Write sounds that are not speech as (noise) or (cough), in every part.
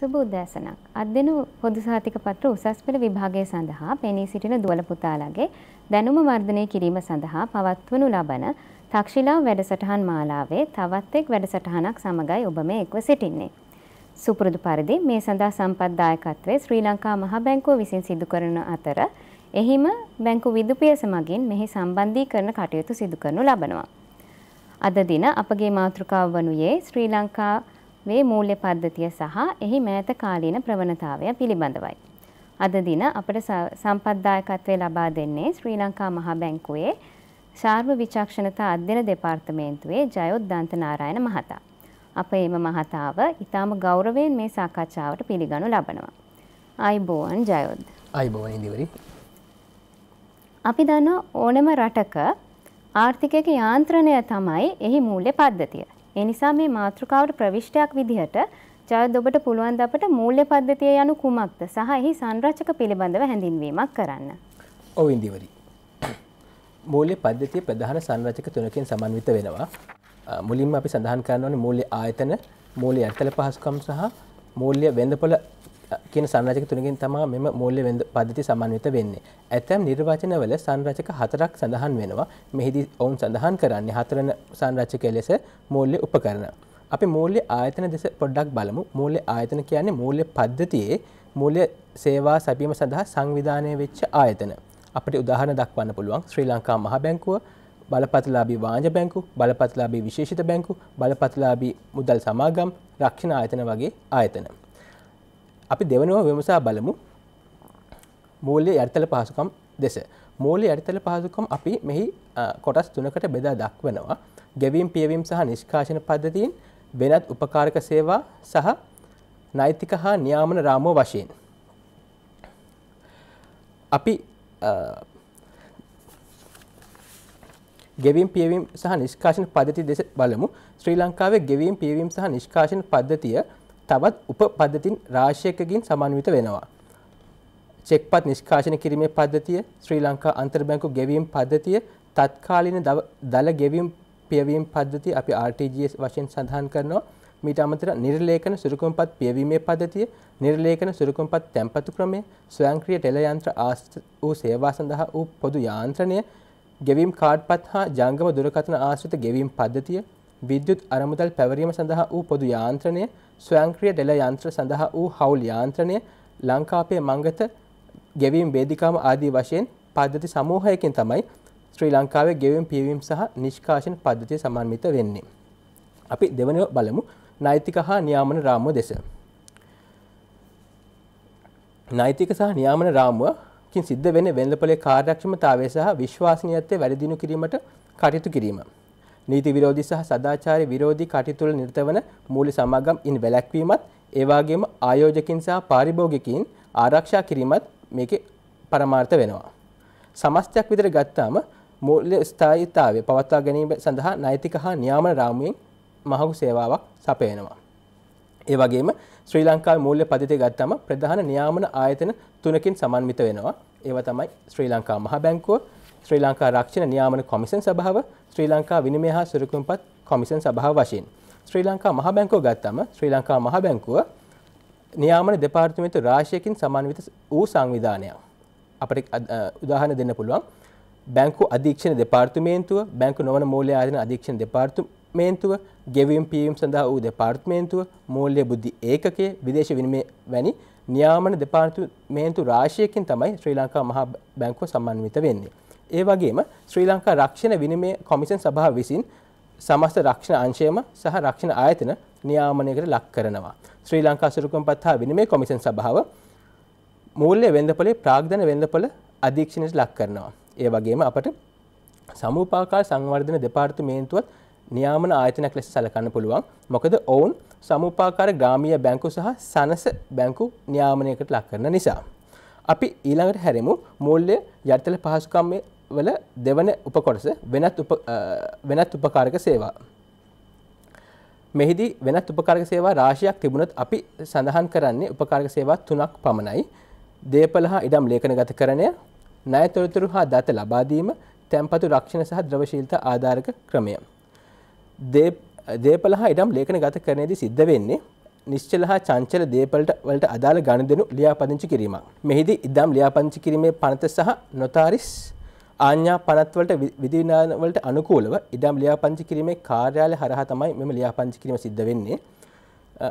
සුබෝදෑසනක් අදදෙනු පොදු සාතික පත්‍ර උසස් පෙළ විභාගය සඳහා පෙනී සිටින දුවල පුතාලගේ දැනුම වර්ධනය කිරීම සඳහා පවත්වනු ලබන තක්ෂිලා වැඩසටහන් මාලාවේ තවත් එක් වැඩසටහනක් සමගයි ඔබ මේ එක්ව සිටින්නේ. සුපුරුදු පරිදි මේ සඳහා සම්පත්දායකත්වය ශ්‍රී ලංකා මහ බැංකුව විසින් සිදු කරන අතර එහිම බැංකු විදුපියස මගින් මෙහි සම්බන්ධී කරන කටයුතු සිදු කරනු ලබනවා. අද දින අපගේ මාතෘකාව වනුයේ ශ්‍රී ලංකා වේ මූල්‍ය පද්ධතිය සහ එහි මෑත කාලීන ප්‍රවණතාවය පිළිබඳවයි. අද දින අපට සම්පත්දායකත්වය ලබා දෙන්නේ ශ්‍රී ලංකා මහා බැංකුවේ ශාර්ව විචක්ෂණතා අධ්‍යන දෙපාර්තමේන්තුවේ ජයොත් දන්තනාරායන මහතා. අප එම මහතාව ඉතාම ගෞරවයෙන් මේ සාකච්ඡාවට පිළිගනු ලබනවා. අයිබෝවන් ජයොත්. අයිබෝවන් ඉදිවරි. අපි දන්න ඕනම රටක ආර්ථිකක යාන්ත්‍රණය තමයි එහි මූල්‍ය පද්ධතිය. ඒ නිසා මේ මාතෘකාවට ප්‍රවිෂ්ටයක් විදිහට ජයද ඔබට පුළුවන් ද අපට මූල්‍ය පද්ධතිය යනු කුමක්ද සහ එහි සංරචක පිළිබඳව හැඳින්වීමක් කරන්න. ඔව් ඉන්දිවරි. මූල්‍ය පද්ධතිය ප්‍රධාන සංරචක තුනකින් සමන්විත වෙනවා. මුලින්ම අපි සඳහන් කරන්න ඕනේ මූල්‍ය ආයතන, මූල්‍ය යටිතල පහසුකම් සහ මූල්‍ය වෙළඳපොළ කියන සංරජක තුනකින් තමා මෙම මූල්‍ය පද්ධති සමන්විත වෙන්නේ. ඇතැම් නිර්වචනවල සංරචක හතරක් සඳහන් වෙනවා. මෙහිදී ඔවුන් සඳහන් කරන්නේ හතරන සංරචක ලෙස මූල්‍ය උපකරණ. අපි මූල්‍ය ආයතන දෙස පොඩ්ඩක් බලමු. මූල්‍ය ආයතන කියන්නේ මූල්‍ය පද්ධතියේ මූල්‍ය සේවා සැපීම සඳහා සංවිධානය වෙච්ච ආයතන. අපිට උදාහරණ දක්වන්න පුළුවන් ශ්‍රී ලංකා මහ බැංකුව, බලපතලාබී වාංජ බැංකු, බලපතලාබී විශේෂිත බැංකු, බලපතලාබී මුදල් සමාගම්, රක්ෂණ ආයතන වගේ ආයතන. අපි දෙවනව විමසා බලමු මූල්‍ය යරිතල පහසුකම් දෙස. මූලි අරිතල පහසුකම් අපි මෙහි කොටස් තුනකට බෙදා දක්වනවා. ගැවීම් පියවීම් සහ නිෂ්කාශන පද්ධතින් වෙනත් උපකාරක සේවා සහ නෛතික හා නියාමන රාමෝ වශයෙන්. අපි ගෙවීම් පියවීම් සහ නිෂ්කාශන පද්ධති දෙස බලමු ශ්‍රී ලංකාවේ ගෙවීම් පියවීම් සහ නිෂ්කාශන පද්ධතිය තවත් උප පද්ධතින් රාශයකකින් සමන්විත වෙනවා. චෙක්පත් නිෂ්කාශන කිරීමේ පද්ධතිය ශ්‍රී ලංකා අන්තර්බැංකු ගෙවීම් පද්ධතිය තත්කාලීන දළ ගෙවීම් පියවීම් පද්ධති අපි RTGS වශයෙන් සඳහන් කරනවා. මීට අමතර නිර්ලේඛන සුරුකුම්පත් පියවීමේ පද්ධතිය, නිර්ලේඛන සුරුකුම්පත් තැන්පතු ක්‍රමය, ස්වයංක්‍රීය ටෙලයන්ත්‍ර ආශ්‍රිත වූ සේවා සඳහා වූ පොදු යාන්ත්‍රණය, ගෙවීම් කාඩ්පත් හා ජංගම දුරකථන ආශ්‍රිත ගෙවීම් පද්ධතිය, විද්‍යුත් අරමුදල් පැවරීම සඳහා වූ පොදු යාන්ත්‍රණය, ස්වයංක්‍රිය ඩෙල යන්ත්‍ර සඳහා වූ හවුල් යාන්ත්‍රණය ලංකාපය මංගත ගෙවීම් බේදිකාම ආදී වශයෙන් පද්ධති සමූහයකින් තමයි ශ්‍රී ලංකාවේ ගෙවීම් පියවීම් සහ නිෂ්කාශන පද්ධතිය සමන්විත වෙන්නේ. අපි දෙවනව බලමු නෛතික හා නියාමන රාමුව දෙස. නෛතික සහ නියාමන රාමුවකින් සිද්ධ වෙන වෙළඳපොලේ කාර්යක්ෂමතාවය සහ විශ්වාසනීයත්වය වැඩි දියුණු කිරීමට කටයුතු කිරීම. නීති විරෝධී සහ සදාචාර විරෝධී කටයුතු වල නිරතවන මූල්‍ය සමාගම් ඉන් වැළැක්වීමත් ඒ වගේම ආයෝජකින් සහ පාරිභෝගිකයින් ආරක්ෂා කිරීමත් මේකේ පරමාර්ථ වෙනවා. සමස්තයක් විතර ගත්තාම මූල්‍ය ස්ථායීතාවය පවත්වා ගැනීම සඳහා නෛතික හා නියාමන රාමුවෙන් මහඟු සේවාවක් සපයනවා. ඒ වගේම ශ්‍රී ලංකාවේ මූල්‍ය පද්ධතිය ගත්තම ප්‍රධාන නියාමන ආයතන තුනකින් සමන්විත වෙනවා. ඒවා තමයි ශ්‍රී ලංකා මහ බැංකුව, ශ්‍රී ලංකා රක්ෂණ නියාමන කොමිසන් සභාව ශ්‍රී ලංකා විනිමය හා සුරකුම්පත් කොමිසන් සභාව වශයෙන් ශ්‍රී ලංකා මහ බැංකුව ගත්තම ශ්‍රී ලංකා මහ බැංකුව නියාමන දෙපාර්තමේන්තු රාශියකින් සමන්විත වූ සංවිධානයක්. අපට උදාහරණ දෙන්න පුළුවන්. බැංකු අධීක්ෂණ දෙපාර්තමේන්තුව බැංකු නොවන මූල්‍ය ආයතන අධීක්ෂණ දෙපාර්තමේන්තුව ගෙවීම් පීවීම් සඳහා වූ දෙපාර්තමේන්තුව මූල්‍ය බුද්ධි ඒකකය විදේශ විනිමය වැනි නියාමන දෙපාර්තමේන්තු රාශියකින් තමයි ශ්‍රී ලංකා මහා බැංකුව සමන්විත වෙන්නේ. ඒ වගේම ශ්‍රී ලංකා රක්ෂණ විනිමය කොමිෂන් සභාව විසින් සමස්ත රක්ෂණ අංශයම සහ රක්ෂණ ආයතන නියාමනයකට ලක් කරනවා. ශ්‍රී ලංකා සුරුකම්පත් හා විනිමය කොමිෂන් සභාව මූල්‍ය වෙන්දපොලේ ප්‍රාග්ධන වෙන්දපොල අධීක්ෂණයට ලක් කරනවා. ඒ වගේම අපට සමූපාකාර සංවර්ධන දෙපාර්තමේන්තුවත් නියාමන ආයතනයක් ලෙස සලකන්න පුළුවන්. මොකද ඔවුන් සමූපාකාර ග්‍රාමීය බැංකු සහ සනස බැංකු නියාමනයකට ලක් කරන නිසා. අපි ඊළඟට හැරෙමු මූල්‍ය යටිතල පහසුකම් වල දෙවන උපකොටස වෙනත් වෙනත් උපකාරක සේවා. මෙහිදී වෙනත් උපකාරක සේවා රාශියක් තිබුණත් අපි සඳහන් කරන්නේ උපකාරක සේවා තුනක් පමණයි. දේපල හා ඉඩම් ලේඛනගත කරණය, ණය තොරතුරු හා දත ලබා දීම, තැන්පතු රක්ෂණ සහ ද්‍රවශීලතා ආධාරක ක්‍රමය. දේපල හා ඉඩම් ලේඛනගත කරණයේදී සිද්ධ වෙන්නේ නිශ්චල හා චංචල දේපලට වලට අදාළ ගණදෙනු ලියාපදිංචි කිරීමක්. මෙහිදී ඉඩම් ලියාපදිංචි කිරීමේ පනත සහ නොතාරිස් ආඥා පනත්වලට විධිවිධානවලට අනුකූලව ඉඩම් ලියාපදිංචි කිරීමේ කාර්යාලය හරහා තමයි මෙම ලියාපදිංචි කිරීම සිද්ධ වෙන්නේ.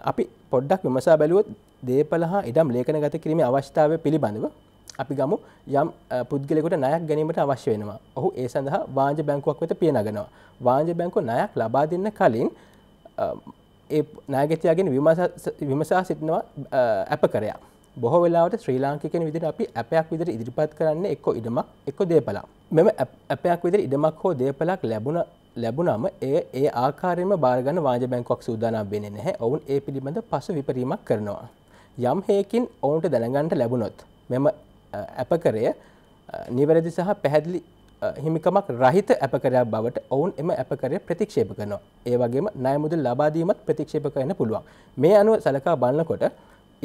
අපි පොඩ්ඩක් විමසා බැලුවොත් දේපළ හා ඉඩම් ලේඛනගත කිරීමේ අවශ්‍යතාවය පිළිබඳව අපි ගමු යම් පුද්ගලයෙකුට ණයක් ගැනීමට අවශ්‍ය වෙනවා. ඔහු ඒ සඳහා වාණිජ බැංකුවක් වෙත පිය නගනවා. වාණිජ බැංකුව ණයක් ලබා දෙන්න කලින් ඒ ණයගැතියාගෙන් විමසා සිටිනවා අපකරයා. බොහෝ වෙලාට ශ්‍රී ලාංකිකෙන විදිට අපි අපයක් විදිට ඉදිරිපත් කරන්න එක්ක ඉඩමක් එක්ක දේපලා. මෙම අපයක් විදිට ඉඩමක් හෝ දේපලක් ලැබුණ ලැබුණම ඒ ඒ ආකාරයම බාර්ගන්න වාජ බැංකොක් සූදානම් වෙන්නේ නැහැ ඔවුන් ඒ පිළිබඳ පසු විපරීමක් කරනවා. යම් හේකින් ඔවුන්ට දැනගන්නට ලැබුණොත් මෙම ඇපකරය නිවැරදි සහ පැහැදිලි හිමිකමක් රහිත ඇපකරයක් බවට ඔවුන් එම ඇපකරය ප්‍රතික්ෂේප කරනවා. ඒ වගේම නයමුදල් ලබාදීමත් ප්‍රතික්ෂේප කරන්න පුළුවන්. මේ අනුව සලකා බලන්නකොට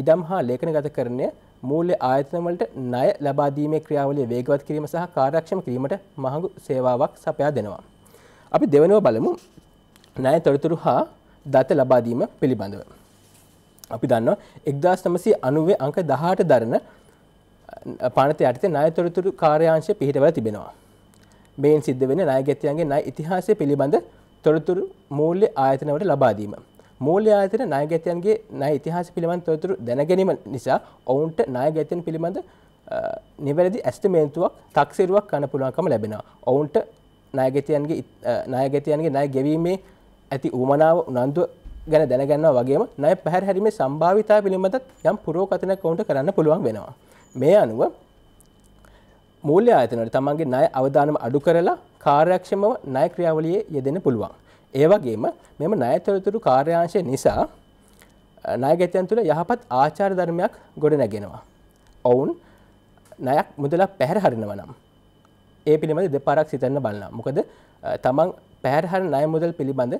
ඉඩම් හා ලේඛන ගත කරණය මූල්‍ය ආයතනවලට ණය ලබාදීමේ ක්‍රියාවලිය වේගවත් කිරීම සහ කාර්යක්ෂම කිරීමට මහඟු සේවාවක් සපයා දෙනවා. අපි දෙවෙනුව බලමු ණය තොරතුරු හා දත ලබාදීම පිළිබඳව. අපි දන්නවා 1990 අංක 18 දරන පනත යටතේ ණය තොරතුරු කාර්යාංශය පිහිටවලා තිබෙනවා. මේන් සිද්ධ වෙන ණය ගැතියන්ගේ ණය ඉතිහාසය පිළිබඳ තොරතුරු මූල්‍ය ආයතනවලට ලබා දීම. මූල්‍ය ආයතන ණයගැතියන්ගේ ණය ඉතිහාස පිළිබඳ තොරතුරු දැනගැනීම නිසා ඔවුන්ට ණයගැතියන් පිළිබඳ නිවැරදි ඇස්ටිමේන්තුවක් තක්සේරුවක් ගන්න පුළුවන්කම ලැබෙනවා. ඔවුන්ට ණයගැතියන්ගේ ණයගැතියන්ගේ ණය ගෙවීමේ ඇති ඌමනාව උනන්දු ගැන දැනගන්නවා වගේම ණය පැහැරහැරීමේ සම්භාවිතාව පිළිබඳ යම් පුරෝකථනයක් ඔවුන්ට කරන්න පුළුවන් වෙනවා. මේ අනුව මූල්‍ය ආයතනවල තමන්ගේ ණය අවදානම අඩු කරලා කාර්යක්ෂමව ණය ක්‍රියාවලියේ යෙදෙන්න පුළුවන්. ඒවගේම මෙම නයතොරතුරු කාර්යාංශය නිසා නායගතයන් තුළ යහපත් ආචාර ධර්මයක් ගොඩ නැගෙනවා. ඔවුන් නයක් මුදලක් පැහැර හරිනව නම්. ඒ පිළිබඳ දෙපාරක් සිතන්න බලන්න මොකද තමන් පැහැරහර නය මුදල් පිළිබඳ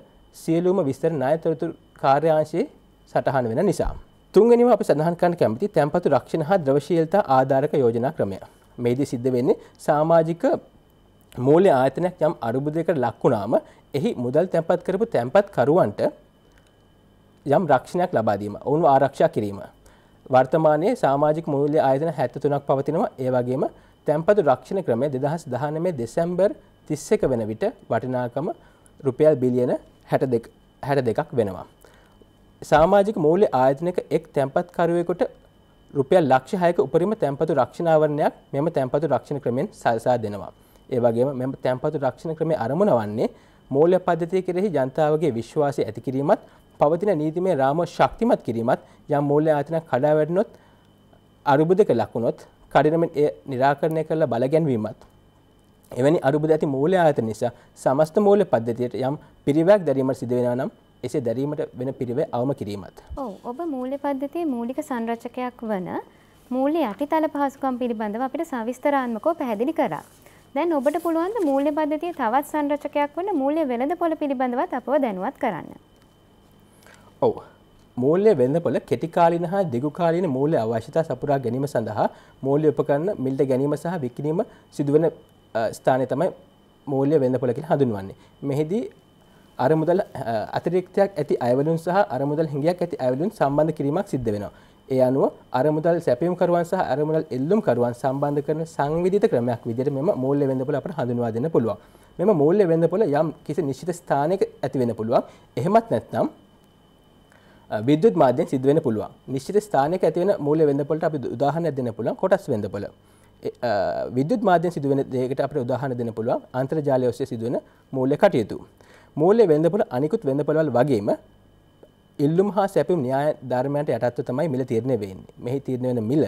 සියලූම විස්තර නායතොරතුර කාර්යාංශයේ සටහන් වෙන නිසා. තුන්ගනිව අප සඳහන්කන් කැමති තැන්පතු රක්ෂණ හා ද්‍රවශීලතා ආධාරක යෝජනා ක්‍රමය. මේදී සිද්ධ වෙන්නේ සාමාජික මූල්‍ය ආයතනයක් යම් අරුබුදයකට ලක්වුණාම එහි මුදල් තැන්පත් කරපු තැන්පත්කරුවන්ට යම් රක්ෂණයක් ලබාදීම ඔවුන් ආරක්ෂා කිරීම. වර්තමානයේ සාමාජික මූල්‍ය ආයතන හැත්ත තුනක් පවතිනවා ඒ වගේම තැන්පතු රක්ෂණ ක්‍රමය දෙදහස් දහනමේ දෙසැම්බර් තිස්සක වෙන විට වටිනාකම රුපියල් බිලියන හැට දෙකක් වෙනවා. සාමාජික මූල්‍ය ආයතනක එක් තැන්පත්කරුවෙකුට රුපියල් ලක්ෂ හයක උපරිම තැන්පතු රක්ෂණාවරණයක් මෙම තැන්පතු රක්ෂණ ක්‍රමෙන් සල්සා දෙනවා. ඒවගේ මෙම තැන්පතු රක්ෂණ ක්‍රමය අරමුණ වන්නේ මූල්‍ය පද්ධතිය කෙරෙහි ජනතාවගේ විශ්වාසය ඇති කිරීමත් පවතින නීතිමේ රාම ශක්තිමත් කිරීමත් යම් මූල්‍ය ආතන කඩා වැඩනොත් අරුබුදක ලකුණොත් කඩිනමෙන් එය නිරාකරණය කරලා බලගැන්වීමත්. එවැනි අරුබුද ඇති මූල්‍ය ආත නිසා සමස්ත මූල්‍ය පද්ධතියට යම් පිරිවැක් දැරීමට සිදුවෙන නම් එසේ දැරීමට වෙන පිරිවේ අවම කිරීමත්. ඔබ මූල්‍ය පද්ධතියේ මූලික සංරචකයක් වන මූල්‍ය යටිතල පහසුකම් පිළිබඳව අපිට සවිස්තරාත්මකව පැහැදිලි කරා. දැන් ඔබට පුළුවන් මූල්‍ය පද්ධතිය තවත් සංරචකයක් වන මූල්‍ය වෙළඳපොළ පිළිබඳවත් අපව දැනුවත් කරන්න. ඔව්. මූල්‍ය වෙළඳපොළ කෙටිකාලීන හා දිගුකාලීන මූල්‍ය අවශ්‍යතා සපුරා ගැනීම සඳහා මූල්‍ය උපකරණ මිලට ගැනීම සහ විකිණීම සිදුවන ස්ථානය තමයි මූල්‍ය වෙළඳපොළ කියලා හඳුන්වන්නේ. මෙහිදී අරමුදල් අතිරික්තයක් ඇති අයවලුන් සහ අරමුදල් හිඟයක් ඇති අයවලුන් සම්බන්ධ කිරීමක් සිද්ධ වෙනවා. ඒ අනුව අරමුදල් සැපියම්කරුවන් සහ අරමුදල් එල්ලුම්කරුවන් සම්බන්ධ කරන සංවිධිත ක්‍රමයක් විදිහට මෙම මූල්‍ය වෙළඳපොළ අපට හඳුන්වා දෙන්න පුළුවන්. මෙම මූල්‍ය වෙළඳපොළ යම් කිසි නිශ්චිත ස්ථානයක ඇති වෙන්න පුළුවන්. එහෙමත් නැත්නම් විද්‍යුත් මාධ්‍යයෙන් සිද්ධ වෙන්න පුළුවන්. නිශ්චිත ස්ථානයක ඇති වෙන මූල්‍ය වෙළඳපොළට අපි උදාහරණයක් දෙන්න පුළුවන් කොටස් වෙළඳපොළ. විද්‍යුත් මාධ්‍යයෙන් සිදුවෙන දෙයකට අපිට උදාහරණ දෙන්න පුළුවන් අන්තර්ජාලය ඔස්සේ සිදුවෙන මූල්‍ය කටයුතු. මූල්‍ය වෙළඳපොළ අනිකුත් වෙළඳපොළවල් වගේම ඉල්ලුම් හා සැපම් න්‍යාය ධර්මයට යටත්ව තමයි මිල තීරණය වෙන්නේ. මෙහි තීරණය වෙන මිල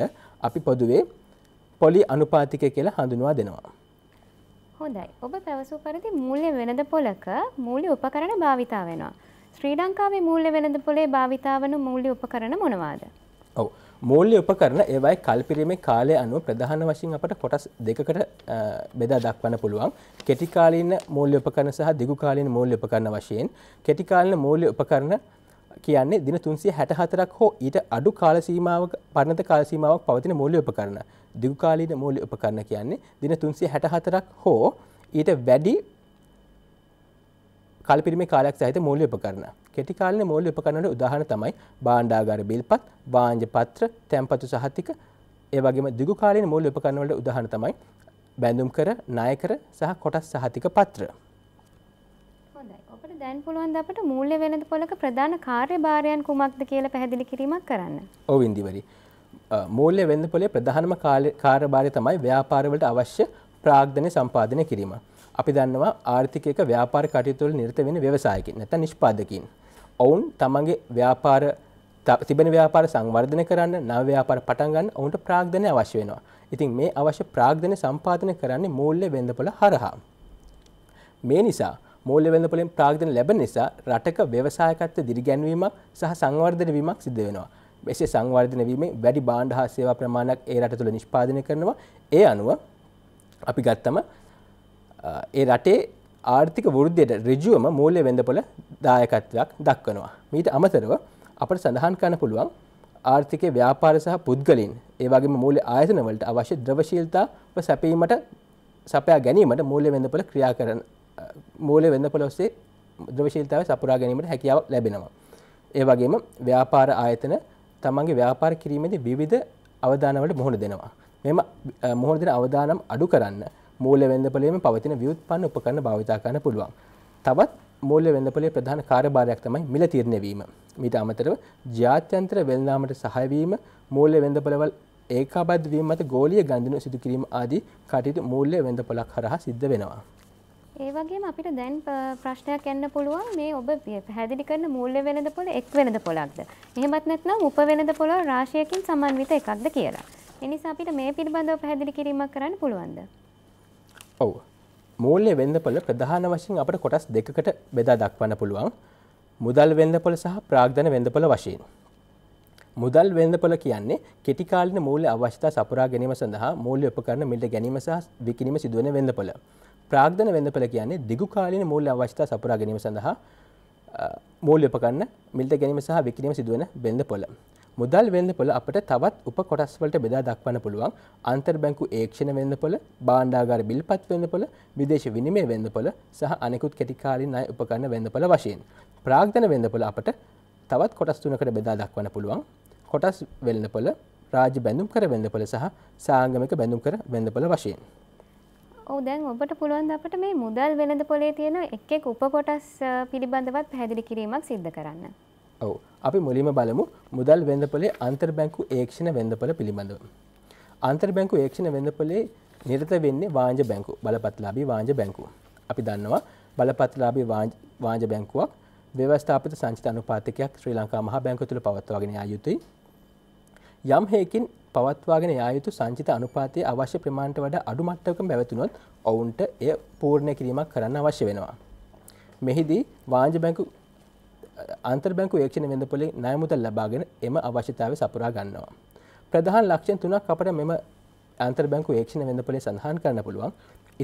අපි පොදුවේ පොලි අනුපාතික කියලා හඳුන්වා දෙනවා. හොඳයි. ඔබ පැවසූ පරිදි මූල්‍ය වෙළඳ පොලක මූල්‍ය උපකරණ භාවිතා වෙනවා. ශ්‍රී ලංකාවේ මූල්‍ය වෙළඳ පොලේ භාවිතා වන මූල්‍ය උපකරණ මොනවාද? ඔව්. මූල්‍ය උපකරණ ඒවයි කල්පිරීමේ කාලය අනුව ප්‍රධාන වශයෙන් අපට කොටස් දෙකකට බෙදා දක්වන්න පුළුවන්. කෙටි කාලීන මූල්‍ය උපකරණ සහ දිගු කාලීන මූල්‍ය උපකරණ වශයෙන් කෙටි කාලීන මූල්‍ය උපකරණ කියන්නේ දින තුන්සිය හැට හතරක් හෝ ඊට අඩු කාලසීමාවක පරණත කාලසීමාවක් පවතින මූල්‍ය උපකරණ දිගුකාලීන මූල්‍ය උපකරණ කියන්නේ දින තුන්සිය හැට හතරක් හෝ ඊට වැඩි කල්පිරිමේ කාලයක් සහිත මූල්‍ය උපකරණ කෙටි කාලීන මූල්‍ය උපකරණවල උදාහරණ තමයි භාණ්ඩාගාර බිල්පත් වාණ්ජ පත්‍ර තැන්පතු සහතික ඒ වගේම දිගුකාලීන මූල්‍ය උපකරණවල උදාහරණ තමයි බැඳුම් කර ණය කර සහ කොටස් සහතික පත්‍ර හොඳයි. ඔබට දැන් පුළුවන් ද අපට මූල්‍ය වෙළඳ පොලක ප්‍රධාන කාර්යභාරයන් කුමක්ද කියලා පැහැදිලි කිරීමක් කරන්න. ඔව් ඉන්දිවරි. මූල්‍ය වෙළඳ පොලේ ප්‍රධානම කාර්යභාරය තමයි ව්‍යාපාරවලට අවශ්‍ය ප්‍රාග්ධනය සම්පාදනය කිරීම. අපි දන්නවා ආර්ථිකයක ව්‍යාපාර කටයුතු වල නිරත වෙන ව්‍යවසායකින් නැත්නම් නිෂ්පාදකින්. ඔවුන් තමන්ගේ ව්‍යාපාර තිබෙන ව්‍යාපාර සංවර්ධනය කරන්න නව ව්‍යාපාර පටන් ගන්න ඔවුන්ට ප්‍රාග්ධනය අවශ්‍ය වෙනවා. ඉතින් මේ අවශ්‍ය ප්‍රාග්ධනය සම්පාදනය කරන්නේ මූල්‍ය වෙළඳ පොල හරහා. මේ නිසා මූල්‍ය වෙළඳපොලෙන් ප්‍රාග්ධන ලැබෙන නිසා රටක ව්‍යවසායකත්ව දිරිගැන්වීමක් සහ සංවර්ධන වීමක් සිද්ධ වෙනවා. එසේ සංවර්ධන වීමේ වැඩි බාණ්ඩ හා සේවා ප්‍රමාණයක් ඒ රට තුළ නිෂ්පාදනය කරනවා. ඒ අනුව අපි ගත්තම ඒ රටේ ආර්ථික වෘද්ධියට ඍජුවම මූල්‍ය වෙළඳපොල දායකත්වයක් දක්වනවා. මීට අමතරව අපට සඳහන් කරන්න පුළුවන් ආර්ථිකය ව්‍යාපාර සහ පුද්ගලින් ඒ වගේම මූල්‍ය ආයතන වලට අවශ්‍ය ද්‍රවශීලතාව සැපීමට සපයා ගැනීමට මූල්‍ය වෙළඳපොල ක්‍රියා කරන මූලය වෙන්න පොලොස්සේ ද්‍රවශීල්තාව සපුරා ගැනීමට හැකියාව ලැබෙනවා. ඒ වගේම ව්‍යාපාර ආයතන තමන්ගේ ව්‍යාපාර කිරීමේදී විවිධ අවධානවලට මුහුණ දෙනවා. මෙම මුහුණ දෙන අවධානම් අඩු කරන්න මූල්‍ය වෙන්දපලයේම පවතින ව්‍යුත්පන්න උපකරණ භාවිතා කරන්න පුළුවන්. තවත් මූල්‍ය වෙන්දපලයේ ප්‍රධාන කාර්යභාරයක් තමයි මිල තීරණය වීම. මීට අමතරව ජාත්‍යන්තර වෙළඳාමට සහාය වීම, මූල්‍ය වෙන්දපලවල ඒකාබද්ධ වීම මත ගෝලීය ගණදෙනු සිදු කිරීම ආදී කටයුතු මූල්‍ය වෙන්දපලක් හරහා සිද්ධ වෙනවා. ඒ වගේම අපිට දැන් ප්‍රශ්නයක් එන්න පුළුවන් මේ ඔබ පැහැදිලි කරන මූල්‍ය වෙළඳ පොළ එක් වෙළඳ පොළක්ද. එහෙමත් නැත්නම් උප වෙළඳ පොළ රාශියකින් සමන්විත එකක්ද කියලා. ඒ නිසා අපිට මේ පිළිබඳව පැහැදිලි කිරීමක් කරන්න පුළුවන්ද? ඔව්. මූල්‍ය වෙළඳ පොළ ප්‍රධාන වශයෙන් අපට කොටස් දෙකකට බෙදා දක්වන්න පුළුවන්. මුදල් වෙළඳ පොළ සහ ප්‍රාග්ධන වෙළඳ පොළ වශයෙන්. මුදල් වෙළඳපොළ කියන්නේ කෙටි කාලින මූල්‍ය අවශ්‍යතා සපුරා ගැනීම සඳහා මූල්‍ය උපකරණ මිලට ගැනීම සහ විකිණීම සිදුවන වෙළඳපොළ. ප්‍රාග්ධන වෙදපල කියන්නේ දිගු කාලන මුල්ල අවශ්‍යතා සපුරා ගැනීම සඳහා මූල්්‍යපකන්න මිල්ට ගැනීම සහ විකිරීම සිදුවන බෙන්ද පොල. මුදල් වෙන්ද පොල අපට තවත් උප කොටස්වලට බෙදා දක්වන්න පුළුවන් අන්තර් බැංකු ඒක්ෂණ වෙන්ද පොල බාණ්ඩාගාර බිල්පත් වෙන්ද පොල විදේශ විනිමය වෙන්ද පොල සහ අනෙකුත් කෙටිකාලින් අය උපකරන්න වෙන්ද පොල වශයෙන්. ප්‍රාග්ධන වෙන්ද පොල අපට තවත් කොටස් තුනකට බෙදා දක්වන්න පුළුවන් කොටස් වෙල්න්න පොල රාජ බැඳුම් කර වෙන්ද පොල සහ සාංගමික බැඳුම් කර වෙන්ද පොල වශයෙන්. ඔව දැන් ඔබට පුළුවන් අපට මේ මුදල් වෙළඳ පොලේ තියෙන එක් එක් උපකොටස් පිළිබඳවත් පැහැදිලි කිරීමක් සිද්ධ කරන්න. ඔව් අපි මුලින්ම බලමු මුදල් වෙළඳ පොලේ අන්තර් බැංකු ඒක්ෂණ වෙළඳ පොළ පිළිබඳව. අන්තර් බැංකු ඒක්ෂණ වෙළඳ පොලේ නිරත වෙන්නේ වාණ්ජ බැංකු බලපත්‍රලාභී වාණ්ජ බැංකු. අපි දන්නවා බලපත්‍රලාභී වාණ්ජ බැංකුවක් ව්‍යවස්ථාපිත සංචිත අනුපාතකයක් ශ්‍රී ලංකා මහා බැංකුව තුළ පවත්වාගෙන යා යුතුයි. යම් හයකින් පවත්වාගෙන යායුතු සංචිත අනුපාතය අවශ්‍ය ප්‍රමාණට වඩ අඩුමට්ටක පැවතුනොත් ඔවුන්ට එය පූර්ණය කිරීමක් කරන්න අවශ්‍ය වෙනවා. මෙහිදී වාංජ බැංකු අන්තර්බැංකු ඒක්ෂණ වෙඳ පොලි නයමුතල් ලබාගෙන එම අවශ්‍යතාව සපුරා ගන්නවා. ප්‍රධාන ලක්ෂණ තුනක් අපට මෙම අන්තර්බැංකු ඒක්ෂණ වෙඳ පොලේ සඳහන් කරන්න පුළුවන්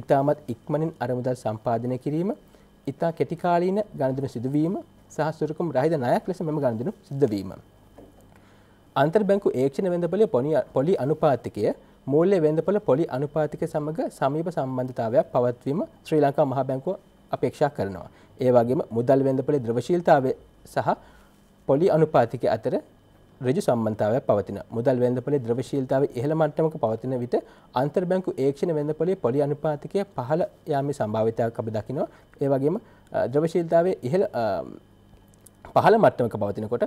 ඉතාමත් ඉක්මනින් අරමුදල් සම්පාධනය කිරීම ඉතා කෙටිකාලීන ගණඳන සිදුවීම සහසුරකුම් රහිත නයක් ලෙස මෙම ගණඳනු සිද්ධවීම. අන්තර්බැංකු ඒක්ෂණ වෙදපලේ පොලි අනුපාතිකය මූල්‍ය වෙදපල පොලි අනුපාතික සමඟ සමීප සම්බන්ධතාවයක් පවත්වීම ශ්‍රී ලංකා මහ බැංකුව අපේක්ෂා කරනවා. ඒ වගේම මුදල් වෙදපලේ ද්‍රවශීල්තාව සහ පොලි අනුපාතික අතර රජු සම්බන්ධාව පවතින මුදල් වෙදපලේ ද්‍රවශීල්තාව ඉහළ මට්ටමක පවතින විට අන්තර්බැංකු ඒක්ෂණ වෙදපලේ පොලි අනුපාතිකය පහළ යාමි සම්භාවිතාවක් අප දකිනවා. ඒ වගේම ද්‍රවශීල්තාවේ ඉහළ පහළ මට්ටමක පවතිනකොට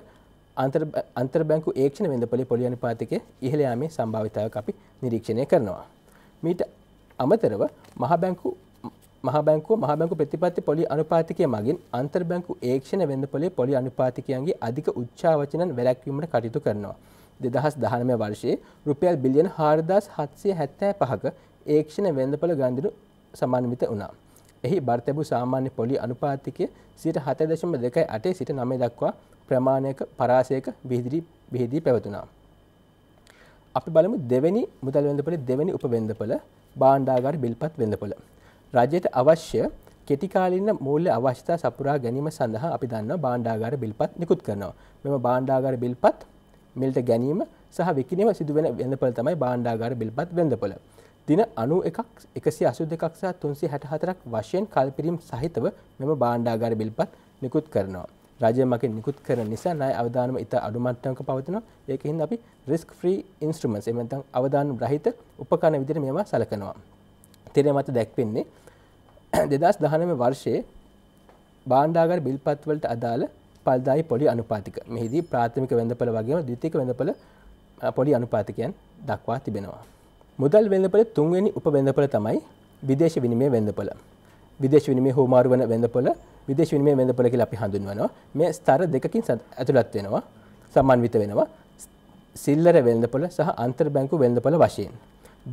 අන්තර් බැංකු ඒක්ෂණ වෙදපොලි පොලියනි පාතික ඉහළයාමේ සම්භාවිතාව අපි නිරීක්ෂණය කරනවා. මීට අමතරව මහබැංකු මහබැංකු මහබැංකු ප්‍රතිපත්ති පොලි අනුපාතිකය මගින් අන්තර්බැංකු ඒක්ෂණ වෙන්ද පොලේ පොලි අනුපාතිකයන්ගේ අධික උච්චාවචනන් වැලැක්වීමට කටයුතු කරනවා. දෙදහස් දහනමය වර්ෂයේ රුපියල් බිලියන හාරදස් හත්සය හැත්තෑ පහක ඒක්ෂණ වෙන්දපල ගන්දිනු සමන්විත වනාා. එහි බර්තැබු සාමාන්‍ය පොලි අනුපාතිකය සිට හත දශම දෙකයි අටේ සිට නමේ දක්වා ප්‍රමාණයක පරාසයක බිහිදිරි බිහිදී පැවතුනා. අපි බලමු දෙවැනි මුදල් වෙන්දපොල දෙවැනි උපවෙන්දපොල බාණ්ඩාගාර බිල්පත් වෙන්දපොල. රජයට අවශ්‍ය කෙටිකාලින්න මූල්‍ය අවශ්‍යතා සපුරා ගැනීම සඳහා අපි දන්න බාණ්ඩාගාර බිල්පත් නිකුත් කරනවා. මෙම බාණ්ඩාගාර බිල්පත් මිල්ට ගැනීම සහ විකිනව සිදුවෙන වෙනපොල තමයි බාණ්ඩාගාර බිල්පත් වෙන්දපොල. දින අනු එකක් එකසි අසු දෙකක් සහ තුන්සි හැට හතරක් වශයෙන් කල්පිරීම් සහිතව මෙම බාණ්ඩාගාර බිල්පත් නිකුත් කරනවා. රජය මකින් නිකුත් කරන නිසා නය අවධානම ඉතා අඩුමට්ටමක පවතින ඒකහින්ද අපි රිස්ක් ්‍රී ඉන්ස්ට්‍රමන්ස් එමතන් අවධාන බ්‍රහිත උපකරණ විදිර මේවා සලකනවා. තෙරේ මත දැක්වෙන්නේ (clears throat) දෙදස් දහනම වර්ෂයේ බාණ්ඩාගර බිල්පත්වලට අදාළ පල්දායි පොඩි අනුපාතික මෙහිදී ප්‍රාථමික වෙඳපල වගේම දවිතික වෙඳපල පොඩි අනුපාතිකයන් දක්වා තිබෙනවා. මුදල් වෙළඳපොල තුන්වෙනි උප වෙළඳපොල තමයි විදේශ විනිමය වෙළඳපොල. විදේශ විනිමය හුවමාරු වන වෙළඳපොල විදේශ විනිමය වෙළඳපොල කියලා අපි හඳුන්වනවා. මේ ස්තර දෙකකින් ඇතුළත් වෙනවා. සමන්විත වෙනවා. සිල්ලර වෙළඳපොල සහ අන්තර් බැංකු වෙළඳපොල වශයෙන්.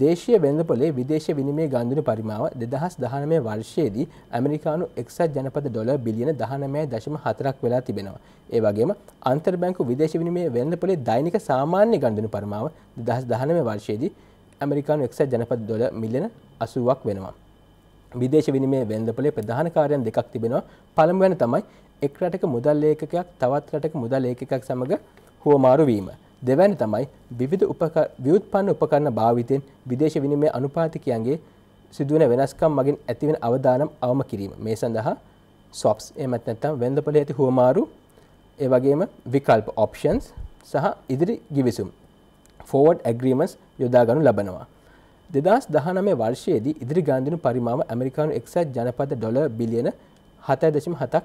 දේශීය වෙළඳපොලේ විදේශ විනිමය ගන්දුණු පරිමාව 2019 වර්ෂයේදී ඇමරිකානු එක්සත් ජනපද ඩොලර් බිලියන 19.4ක් වෙලා තිබෙනවා. ඒ වගේම අන්තර්බැංකු විදේශ විනිමය වෙළඳපොලේ දෛනික සාමාන්‍ය ගන්දුණු පරිමාව 2019 වර්ෂයේදී ඇමරිකානු එක්සත් ජනපද දොල මිලියන අසුවක් වෙනවා. විදේශ විනිමේ වෙන්දපලේ ප්‍රධාන කාරයන් දෙකක් තිබෙනවා පළමුවැන තමයි එක් රටක මුදල් ඒකකයක් තවත් රටක මුදල් ඒකකක් සමඟ හුවමාරු වීම. දෙවැනි තමයි විවිධ ව්‍යුත්පන්න උපකරණ භාවිතයෙන් විදේශ විනිමේ අනුපාතිකයන්ගේ සිදුවන වෙනස්කම් මගින් ඇතිවෙන අවධානම් අවම කිරීම. මේ සඳහා සොප්ස් එමත් නැත්තම් වෙන්දපලේ ඇති හුවමාරු ඒ වගේම විකල්ප ඔප්ෂන්ස් සහ ඉදිරි ගිවිසුම් ෆෝඩ් ඇග්‍රීමස් යොදාගනු ලබනවා. දෙදස් දහනමේ වර්ෂයේදී ඉදිරි ගාන්දිනු පරිමාව ඇමරිකානු එක්සත් ජනපද ඩොල බිලියන හතයි දශම හතක්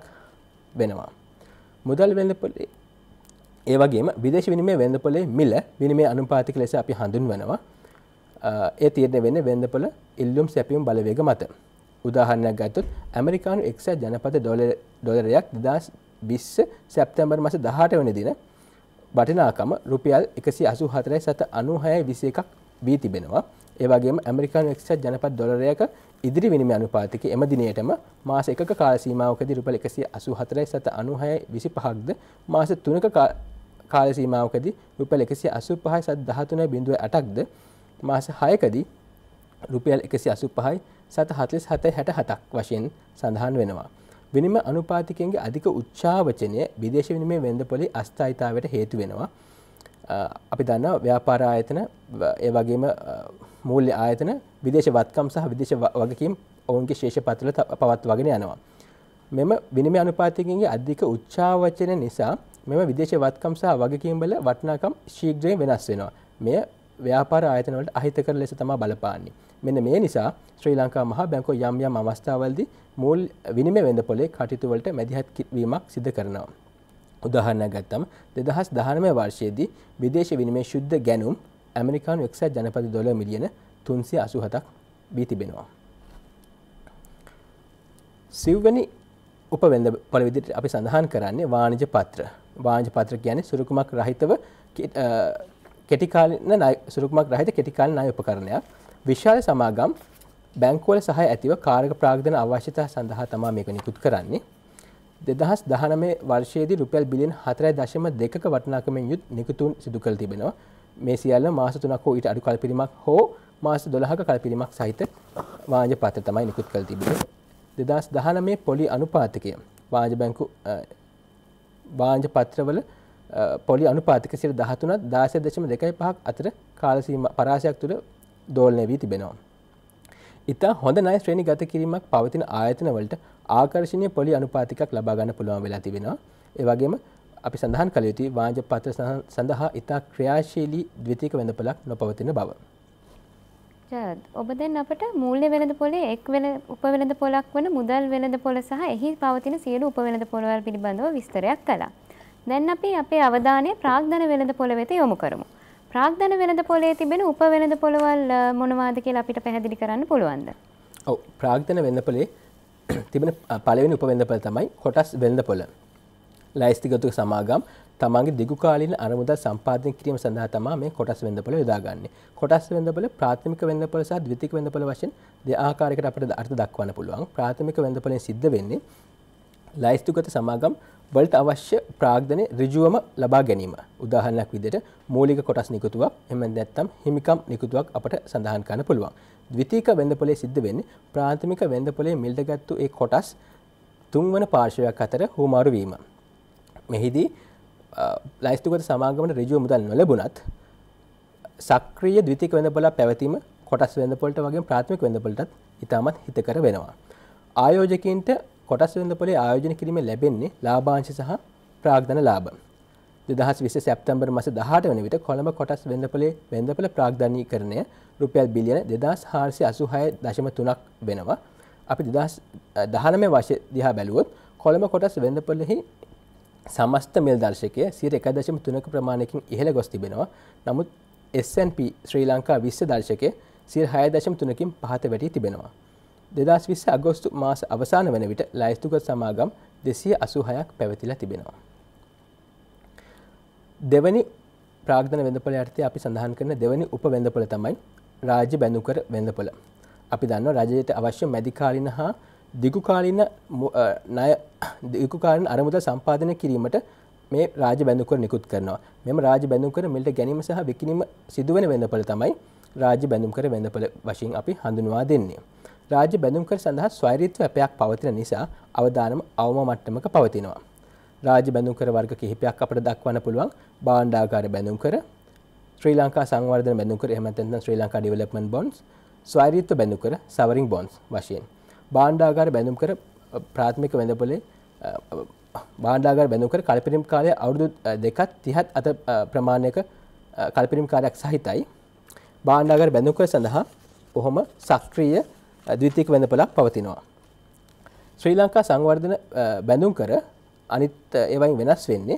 වෙනවා. මුදල් වෙළඳපොලේ ඒ වගේම විදේශ විනිමේ වෙළඳපොලේ මිල විනිමේ අනුපාතික ලෙස අපි හඳුන්වනවා. ඒ තීරණය වෙන්නේ වෙළඳපොල ඉල්ලුම් සැපියුම් බලවේග මත. උදාහරණයක් ගත්තොත් ඇමරිකානු එක්සත් ජනපද ඩොලරයක් 2020 සැප්තැම්බර් මාස 18 වෙනි දින වටිනාකම රුපියල් එකසි අසු හතරයි සත අනුහය විසි එකක් වී තිබෙනවා ඒවගේම ඇමරිකාන් එක්ෂ ජනපත් දොලරයක ඉදිරි විනිම අනුපාතික එම දිනයටම මාස එක කාලසීමාවකද රුපල එකසි අසු හතරයි සත අනුහය විසි පහක්ද මාස තුනක කාලසීමාවකද රුපල එකසි අසු පහයි සත් දහතුන බිඳුව අටක්ද මාස හයකදී රුපියල් එකසි අසු පහයි සත හතලිස් හතයි හැට හතක් වශයෙන් සඳහන් වෙනවා. විනිම අනුපාතිකයන්ගේ අධික උච්චාවචනය විදේශ විනිමේ වෙන්දපොලි අස්ථායිතාවට හේතු වෙනවා. අපි දන්න ව්‍යාපාර ආයතන ඒ වගේම මූල්‍ය ආයතන විදේශ වත්කම් සහ විදේශ වගකීම් ඔවුන්ගේ ශේෂ පතුල පවත් වගෙන යනවා. මෙම විනිම අනුපාතිකගේ අධික උච්චාවචන නිසා මෙම විදේශ වත්කම් සහ වගකීම් බල වටනාකම් ශීග්‍රයෙන් වෙනස් වෙනවා. මෙය ව්‍යාපාර ආයතනවලට අහිතකර ලෙස තමා බලපාන්නේ. මෙන්න මේ නිසා ශ්‍රී ලංකා මහා බැංකෝ යම් යම් අවස්ථාවල්දී මුල් විනිමය වෙළඳපොලේ කටයුතු වලට මැදිහත් වීමක් සිදු කරනවා. උදාහරණයක් ගත්තම 2019 වර්ෂයේදී විදේශ විනිමය ශුද්ධ ගැනුම් ඇමරිකානු එක්සත් ජනපද ඩොලර් මිලියන 387ක් වී තිබෙනවා. සිව්වැනි උපවෙන්ද පොළ විදිහට අපි සඳහන් කරන්නේ වාණිජ පත්‍ර. වාණිජ පත්‍ර කියන්නේ සුරුකුමක් රහිතව කෙටිකාලන සුරුකුමක් රහිත කෙටිකාලන ණය උපකරණයක්. විශාල සමාගම් බැංකුවල සහ ඇතිව කාරක ප්‍රාග්ධන අවශ්‍යතා සඳහා තමා මේක නිකුත් කරන්නේ. දෙදහස් දහනමේ වර්ෂයේදී රුපැල් බිලියන් හතරයි දශම දෙකක වටනාකමෙන් යුත් නිකුතුන් සිදු කළ තිබෙනවා. මේ සියල්ල මාස තුනක් හෝ ඊට අඩු කල්පිරීමක් හෝ මාස 12ක කල්පිරීමක් සහිත වාණිජ පත්‍ර තමයි නිකුත් කළ තිබෙන්නේ. 2019 පොලි අනුපාතකය වාණිජ බැංකු වාණිජ පත්‍රවල පොලි අනුපාතික සිට දහතුනත් දාසය දශම දෙකයි පහක් අතර කාලසීම පරාසයක් තුළ දෝල්නය වී තිබෙනවා. ඉතා හොඳ නයි ශ්‍රේණි ගත කිරීමක් පවතින ආයතනවලට ආකර්ශණය පොලි අනුපාතිකක් ලබාගන්න පුළුවන් වෙලා තිබෙනවා. ඒවගේම අපි සඳහන් කළ යුතු වාජ පත්‍ර සඳහා ඉතා ක්‍රියාශීලී දවිතික වෙනපලක් නොපවතින බව. ඔබ දැන් අපට මූල්‍ය වෙළඳ පොලේ එක් වෙන උපවෙළඳ පොලක් වන මුදල් වෙළඳ පොල සහ එහි පවතින සියලු උපවෙළඳ පොළවල් පිළිබඳව විස්තරයක් කළා. දැන් අපි අපේ අවධානය ප්‍රාග්ධන වෙළඳ පොළ වෙත යොමු කරමු. ප්‍රාග්ධන වෙනද පොලේ තිබෙන උප වෙනද පොළවල් මොනවාද කියලා අපිට පැහැදිලි කරන්න පුළුවන්ද? ඔව් ප්‍රාග්ධන වෙනද පොලේ (clears throat) තිබෙන පළවෙනි උප වෙනද පොළ තමයි කොටස් වෙනද පොළ. ලයිස්තිගතු සමාගම් තමන්ගේ දිගු කාලීන අරමුදල් සම්පාදනය කිරීම සඳහා තමා මේ කොටස් වෙනද පොළ යොදාගන්නේ. කොටස් වෙනද පොළ ප්‍රාථමික වෙනද පොළ සහ ද්විතීයික වෙනද පොළ වශයෙන් දෙආකාරයකට අපිට අර්ථ දක්වන්න පුළුවන්. ප්‍රාථමික වෙනද පොළෙන් සිද්ධ වෙන්නේ ලයිස්තුගත සමාගම් වලට අවශ්‍ය ප්‍රාග්ධනය ඍජුවම ලබා ගැනීම උදාහරණයක් විදිහට මූලික කොටස් නිකුතුවක් එහෙම නැත්නම් හිමිකම් නිකුතුවක් අපට සඳහන් කරන්න පුළුවන්. ද්විතීක වෙන්දපොලේ සිද්ධ වෙන්නේ ප්‍රාථමික වෙන්දපොලේ මිලටගත්තු ඒ කොටස් තුන්වන පාර්ශවයක් අතර හුමාරු වීම. මෙහිදී ලයිස්තුගත සමාගමට ඍජුව මුදල් නොලැබුණත් සක්‍රීය ද්විතීක වෙන්දපොලා පැවතීම කොටස් වෙන්දපොලට වගේ ප්‍රාථමික වෙන්දපොලටත් ඉතාමත් හිතකර වෙනවා. ආයෝජකයින්ට කොටස් වෙළඳපොලේ ආයෝජන කිරීම ලැබෙන්නේ ලාභාංශ සහ ප්‍රාග්ධන ලාභ. දෙදහස් විස සැප්තැම්බර් මස දහට වන විට කොළඹ කොටස් වෙඳපලේ වෙඳපල ප්‍රාග්ධනී කරණය රුපියල් බිලියන දෙදස් හාර්සි අසුහය දශම තුනක් වෙනවා. අපි දහනම වශය දිහා බැලුවොත් කොළඹ කොටස් වෙඳපලෙහි සමස්ත මෙල් දර්ශකය සිර එක දශම තුනක ප්‍රමාණයකින් ඉහළ ගොස් තිබෙනවා නමුත් SNP ශ්‍රී ලංකා විශ්‍ය දර්ශකය සිර හය දශම තුනකින් පහත වැටී තිබෙනවා. දෙදස් විස්ස අගෝස්තු මාස අවසාන වන විට ලයිස්තුගත සමාගම් දෙසිය අසුහයක් පැවතිලා තිබෙනවා. දෙවැනි ප්‍රාග්ධන වෙදපල අර්ථය අපි සඳහන් කරන දෙවැනි උප වෙදපල තමයි රාජ්‍ය බැඳුකර වෙදපල. අපි දන්න රජයට අවශ්‍ය මැදිකාලින හා දිගුකාලින නය දිකුකාලන අරමුදල් සම්පාධනය කිරීමට මේ රාජ බැඳුකර නිකුත් කරනවා මෙම රාජ බැඳුකර මිට ගැනීම සහ විකිනීම සිදුවන වෙදපල තමයි රාජ බැඳුම් කර වෙදපල වශයෙන් අපි හඳුනවා දෙන්නේ. රාජ්‍ය බැඳුම්කර සඳහා ස්වෛරීත්ව ඇපයක් පවතින නිසා අවධානම අවම මට්ටමක පවතිනවා. රාජ බැඳුම්කර වර්ග කිහිපයක් අපට දක්වන්න පුළුවන් බාණ්ඩාකාර බැඳුම්කර ශ්‍රී ලංකා සංවර්ධන බැඳුම්කර එහෙම නැත්නම් ශ්‍රී ලංකා ඩෙවලොප්මන්ට් බොන්ඩ්ස් ස්වෛරීත්ව බැඳුම්කර සවරින් බොන්ඩ්ස් වශයෙන් බාණ්ඩාකාර බැඳුම්කර ප්‍රාථමික වෙළඳපොලේ බාණ්ඩාකාර බැඳුම්කර කල්පිරීම් කාලය අවුරුදු 2ත් 30ත් අත ප්‍රමාණයක කල්පිරීම් කාලයක් සහිතයි. බාණ්ඩාකාර බැඳුම්කර සඳහා බොහොම සක්‍රීය ද්විතීක වැඳපලක් පවතිනවා. ශ්‍රී ලංකා සංවර්ධන බැඳුම් කර අනිත් එවයින් වෙනස් වෙන්නේ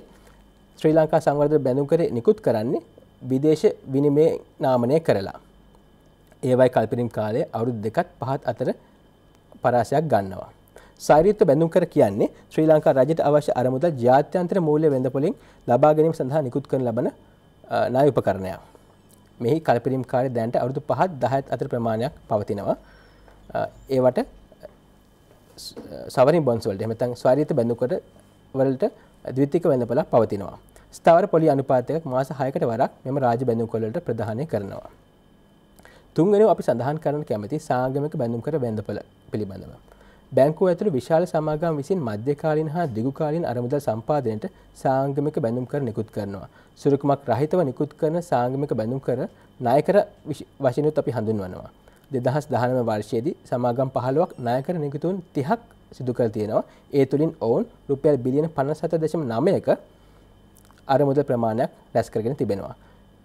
ශ්‍රී ලංකා සංවර්ධ බැඳුම් කර නිකුත් කරන්නේ විදේශ විනිමේ නාමනය කරලා. ඒවයි කල්පිරින් කාලය අවුරුදු දෙකත් පහත් අතර පරාසයක් ගන්නවා. සාරිත්ව බැඳුම් කර කියන්නේ ශ්‍රී ලංකා රජට අවශ්‍ය අරමුදල් ජාත්‍යන්තර මූල්‍ය වෙඳපොලින් ලබා ගැනීම සඳහා නිකුත් කරන ලබන නාය උපකරණයක්. මෙහි කල්පිරීම් කාර්ය දැනට අවුරුදු 5 10 අතර ප්‍රමාණයක් පවතිනවා. ඒවට සවරි බොන්සවලට එමතන් ස්වාරීත බැඳුකට වලට දවිතික වැඳපලා පවතිනවා. ස්ථාවර පොලි අනුපාතයක් මාස හයකට වරක් මෙම රාජ බැඳුම් කොලට ප්‍රධානය කරනවා. තුන්ගෙන අපි සඳහන් කරන කැමති සාගමික බැඳුම් කර බැඳපල පිළිබඳව. බැංකු ඇතුළු විශාල සමාගම් විසින් මධ්‍යකාලින් හා දිගුකාලින් අරමුදල් සම්පාදනයට සාංගමික බැඳුම් කර නිකුත් කරනවා. සුරුකුමක් රහිතව නිකුත් කරන සාංගමික බැඳුම් කර නායකර වශනුත් අපි හඳුන්වනවා. දෙදහස් දහනම වර්ෂයේදී සමාගම් පහළුවක් නායකර නිකුතුන් තිහක් සිදුකර තියෙනවා ඒ තුළින් ඔවුන් රුපියල් බිලියන පණසත දශම නමයක අරමුද ප්‍රමාණයක් රැස් කරගෙන තිබෙනවා.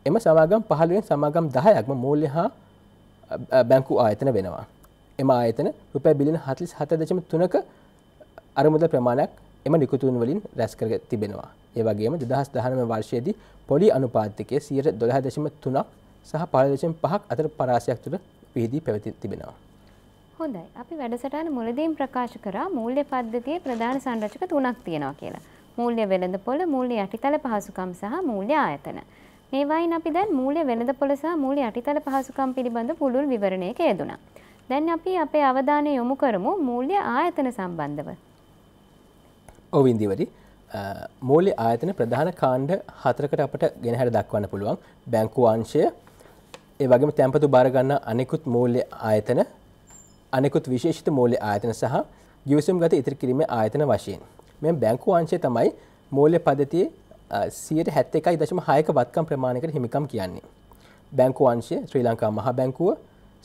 එම සමාගම් පහළුවෙන් සමාගම් දහයක්ම මූල්‍ය හා බැංකු ආයතන වෙනවා. එම ආයතන රුපැ බිලියන හතලිස් හත දශම තුනක අරමුද ප්‍රමාණයක් එම නිකුතුන් වලින් රැස් කර තිබෙනවා. ඒ වගේම දෙදහස් දහනම වර්ෂයේදී පොඩි අනුපාතිකය සියයට දොළහ දශම තුනක් සහ පලදශම පහක් අතර පරාසයක් තුළ පිහිදී පැවති තිබෙනවා. හොඳයි අපි වැඩසටහන මුලදීම් ප්‍රකාශ කරා මූල්‍ය පද්ධතියේ ප්‍රධාන සංරචක තුනක් තියෙනවා කියලා. මූල්‍ය වෙළඳ පොළ, මූල්‍ය යටිතල පහසුකම් සහ මූල්‍ය ආයතන. මේවායින් අපි දැන් මූල්‍ය වෙළඳ පොළ සහ මූල්‍ය යටිතල පහසුකම් පිළිබඳ පුළුල් විවරණයක යෙදුණා. දැන් අපි අපේ අවධානය යොමු කරමු මූල්‍ය ආයතන සම්බන්ධව. ඔව් ඉන්දිවරි මූල්‍ය ආයතන ප්‍රධාන කාණ්ඩ හතරකට අපට ගෙනහැර දක්වන්න පුළුවන් බැංකු අංශය ඒ වගේම තැන්පතු බාර ගන්නා අනෙකුත් මූල්‍ය ආයතන අනෙකුත් විශේෂිත මූල්‍ය ආයතන සහ ගිවිසුම් ගත ඉතිරි කිරීමේ ආයතන වශයෙන් මේ බැංකු අංශය තමයි මූල්‍ය පද්ධතියේ 71.6ක වත්කම් ප්‍රමාණයකට හිමිකම් කියන්නේ. බැංකු අංශය ශ්‍රී ලංකා මහා බැංකුව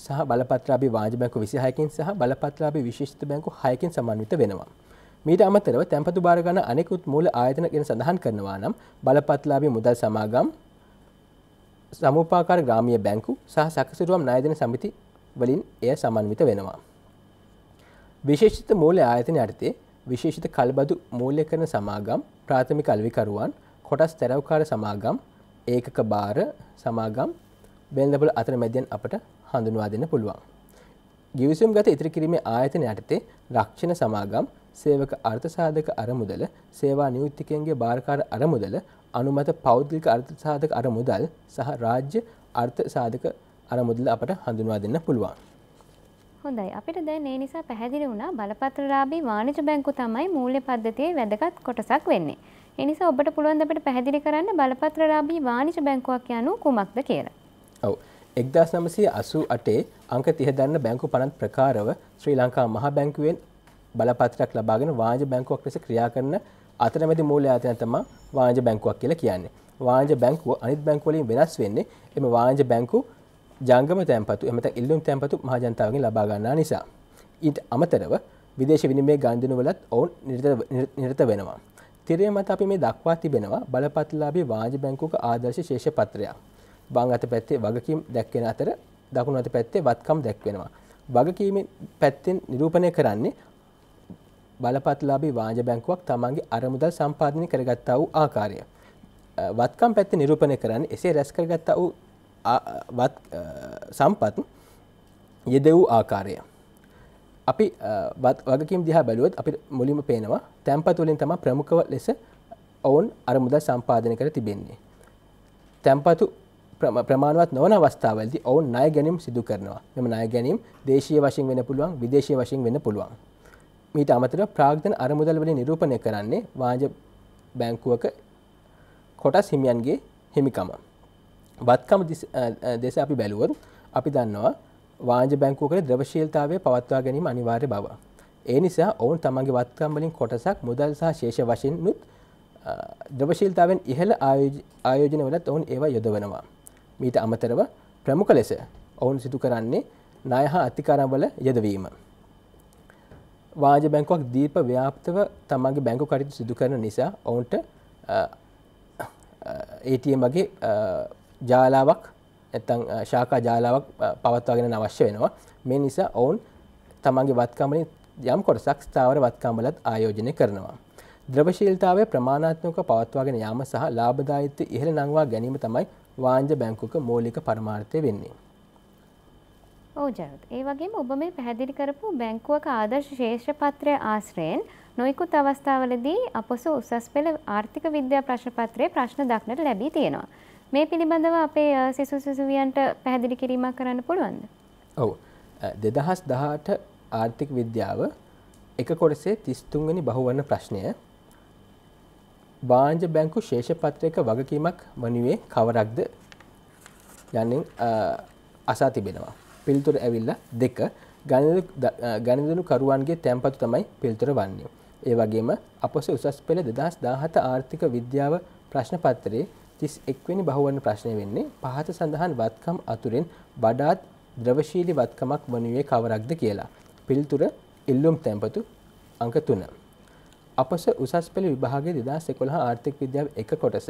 සහ බලපත්‍රාභි වාණිජ බැංකු 26කින් සහ බලපත්‍රාභි විශේෂිත බැංකු 6කින් සමන්විත වෙනවා. මීට අමතරව තැන්පතු බාර ගන්න අනෙකුත් මූල්‍ය ආයතන ගැන සඳහන් කරනවා නම් බලපත්‍රාභි මුදල් සමාගම් සමූපාකාර ග්‍රාමීය බැංකු සහ සැකසිරුවම් ණයදෙන සමිති වලින් එය සමන්විත වෙනවා. විශේෂිත මූල්‍ය ආයතන යටතේ විශේෂිත කල්බදු මූල්‍ය කරන සමාගම් ප්‍රාථමික අල්විකරුවන් කොටස් තැරවකාර සමාගම් ඒකක බාර සමාගම් වෙළඳපොළ අතර මැදින් අපට හඳුන්වා දෙන්න පුළුවන්. ගිවිසුම් ගත ඉතිරි කිරීමේ ආයතන යටතේ රක්ෂණ සමාගම් සේවක අර්ථසාධක අරමුදල සේවා නියුක්තිකයන්ගේ භාරකාර අරමුදල අනුමත පෞද්ගලික අර්ථසාධක අර මුදල් සහ රාජ්‍ය අර්ථ සාධක අරමුදල අපට හඳුන්වා දෙන්න පුළුවන්. හොඳයි අපිට දැන් ඒ නිසා පැහැදිලි වුණා බලපත්‍රලාභී වාණිජ බැංකු තමයි මූල්‍ය පද්ධතියේ වැදගත් කොටසක් වෙන්නේ. ඒ නිසා ඔබට පුළුවන් අපිට පැහැදිලි කරන්න බලපත්‍රලාභී වාණිජ බැංකුවක් යනු කුමක්ද කියලා. ඔව්. 1988 අංක 30 දන්න බැංකු පනත් ප්‍රකාරව ශ්‍රී ලංකා මහා බැංකුවෙන් බලපත්‍රයක් ලබාගෙන වාණිජ බැංකුවක් ලෙස ක්‍රියා කරන අතරමැදි මූල්‍ය ආයතනය තමයි වාණිජ බැංකුවක් කියලා කියන්නේ. වාණිජ බැංකුව අනිත් බැංකු වලින් වෙනස් වෙන්නේ එම වාණිජ බැංකු ජංගම තැන්පතු එමත ඉල්ලුම් තැන්පතු මහ ජනතාවගෙන් ලබා ගන්නා නිසා. ඊට අමතරව විදේශ විනිමය ගන්දිනුවලත් ඔවුන් නිරත වෙනවා. තිරය මත අපි මේ දක්වා තිබෙනවා බලපත්ලාබේ වාණිජ බැංකුවක ආදර්ශ ශේෂ පත්‍රයක්. බං අත පැත්තේ වගකීම් දැක්වෙන අතර දකුණු අත පැත්තේ වත්කම් දැක්වෙනවා. වගකීමෙන් පැත්තෙන් නිරූපණය කරන්නේ බලපත්ලාබේ වාජ බැංකුවක් තමන්ගේ අරමුදල් සම්පාධනය කරගත්තා වූ ආකාරය. වත්කම් පැත්ත නිරූපණය කරන්න එසේ රැස් කරගත්තා වූ සම්පත් යෙදවූ ආකාරය. අපි වගකින් දිහා බැලුවත් අපි මුලිම පේනවා තැම්පතුලින් තම ප්‍රමුඛව ලෙස ඔවුන් අරමුදල් සම්පාධනය කර තිබෙන්නේ. තැම්පතු ප්‍රමාණවත් නොවන අවස්ථාවලදී ඔවුන් ණය ගැනීම සිදු කරනවා. මෙම ණය ගැනීම දේශීය වශයෙන් වෙන පුළුවන්, විදේශීය වශයෙන් වෙන්න පුළුවන්. මීට අමතර ප්‍රාග්ධන අරමුදල් වලින් නිරූපණය කරන්නේ වාජ බැංකුවක කොටස් හිමියන්ගේ හිමිකම. වත්කම දෙස අපි බැලුවොත් අපි දන්නවා වාජ බැංකුවකට ද්‍රවශීල්තාවය පවත්වා ගැනීම අනිවාර්ය බව. ඒ නිසා ඔවුන් තමන්ගේ වත්කම්වලින් කොටසක් මුදල් සහ ශේෂ වශයෙන් නුත් ද්‍රවශීල්තාවෙන් ඉහළ ආයෝජන වලත් ඔවුන් ඒවා යොදවනවා. මීට අමතරව ප්‍රමුඛ ලෙස ඔවුන් සිදු කරන්නේ ණය හා අතිකාරම් වල යෙදවීම. වාජ බැංකුවක් දීප ව්‍යාප්තව තමන්ගේ බැංකු කටයුතු සිදු කරන නිසා ඔවුන්ට ඒටම් වගේ ජාලාවක් ඇතන් ශාකා ජාලාවක් පවත්වාගෙන අවශ්‍ය වෙනවා මේ නිසා ඔවුන් තමන්ගේ වත්කමලින් යම් කොටසක් ස්ථාවර වත්කම්බලත් ආයෝජනය කරනවා. ද්‍රවශීල්තාවේ ප්‍රමාණාත්මක පවත්වාගෙන යාම සහ ලාබදායිත්‍ය ඉහළ නංවා ගැනීම තමයි වාංජ බැංකුක මූලික පරමාර්ථය වෙන්නේ. ඔව් ජයත්. ඒ වගේම ඔබ මේ පැහැදිලි කරපු බැංකුවක ආදර්ශ ශේෂ්ඨ පත්‍රය ආශ්‍රයෙන් නොයෙකුත් අවස්ථාවලදී අපොසු උසස් පෙළ ආර්ථික විද්‍යා ප්‍රශ්න පත්‍රයේ ප්‍රශ්න දක්නට ලැබී තියෙනවා. මේ පිළිබඳව අපේ සිසු සිසුවියන්ට පැහැදිලි කිරීමක් කරන්න පුළුවන්ද? ඔව්. 2018 ආර්ථික විද්‍යාව එක කොටසේ 33 වෙනි බහුවර්ණ ප්‍රශ්නය වාණිජ බැංකු ශේෂ පත්‍රයක වගකීමක් වනුවේ කවරක්ද යන්නේ අසා තිබෙනවා. පිල්තුර ඇවිල්ල දෙක ගනිදනු කරුවන්ගේ තැන්පතු තමයි පිල්තුර වන්නේ. ඒ වගේම අපස උසස් පෙළ දෙදස් දාහත ආර්ථික විද්‍යාව ප්‍රශ්න පත්තරේ තිස් එක්වනි බහුවන ප්‍රශ්නය වෙන්නේ පහත සඳහන් වත්කම් අතුරෙන් බඩාත් ද්‍රවශීලි වත්කමක් වනුවේ කවරක්ද කියලා. පිල්තුර ඉල්ලුම් තැන්පතු අංක තුන. අපස උසස් පෙළ විභාගේ දෙදා සෙකොළ ආර්ථික විද්‍යාව එක කොටස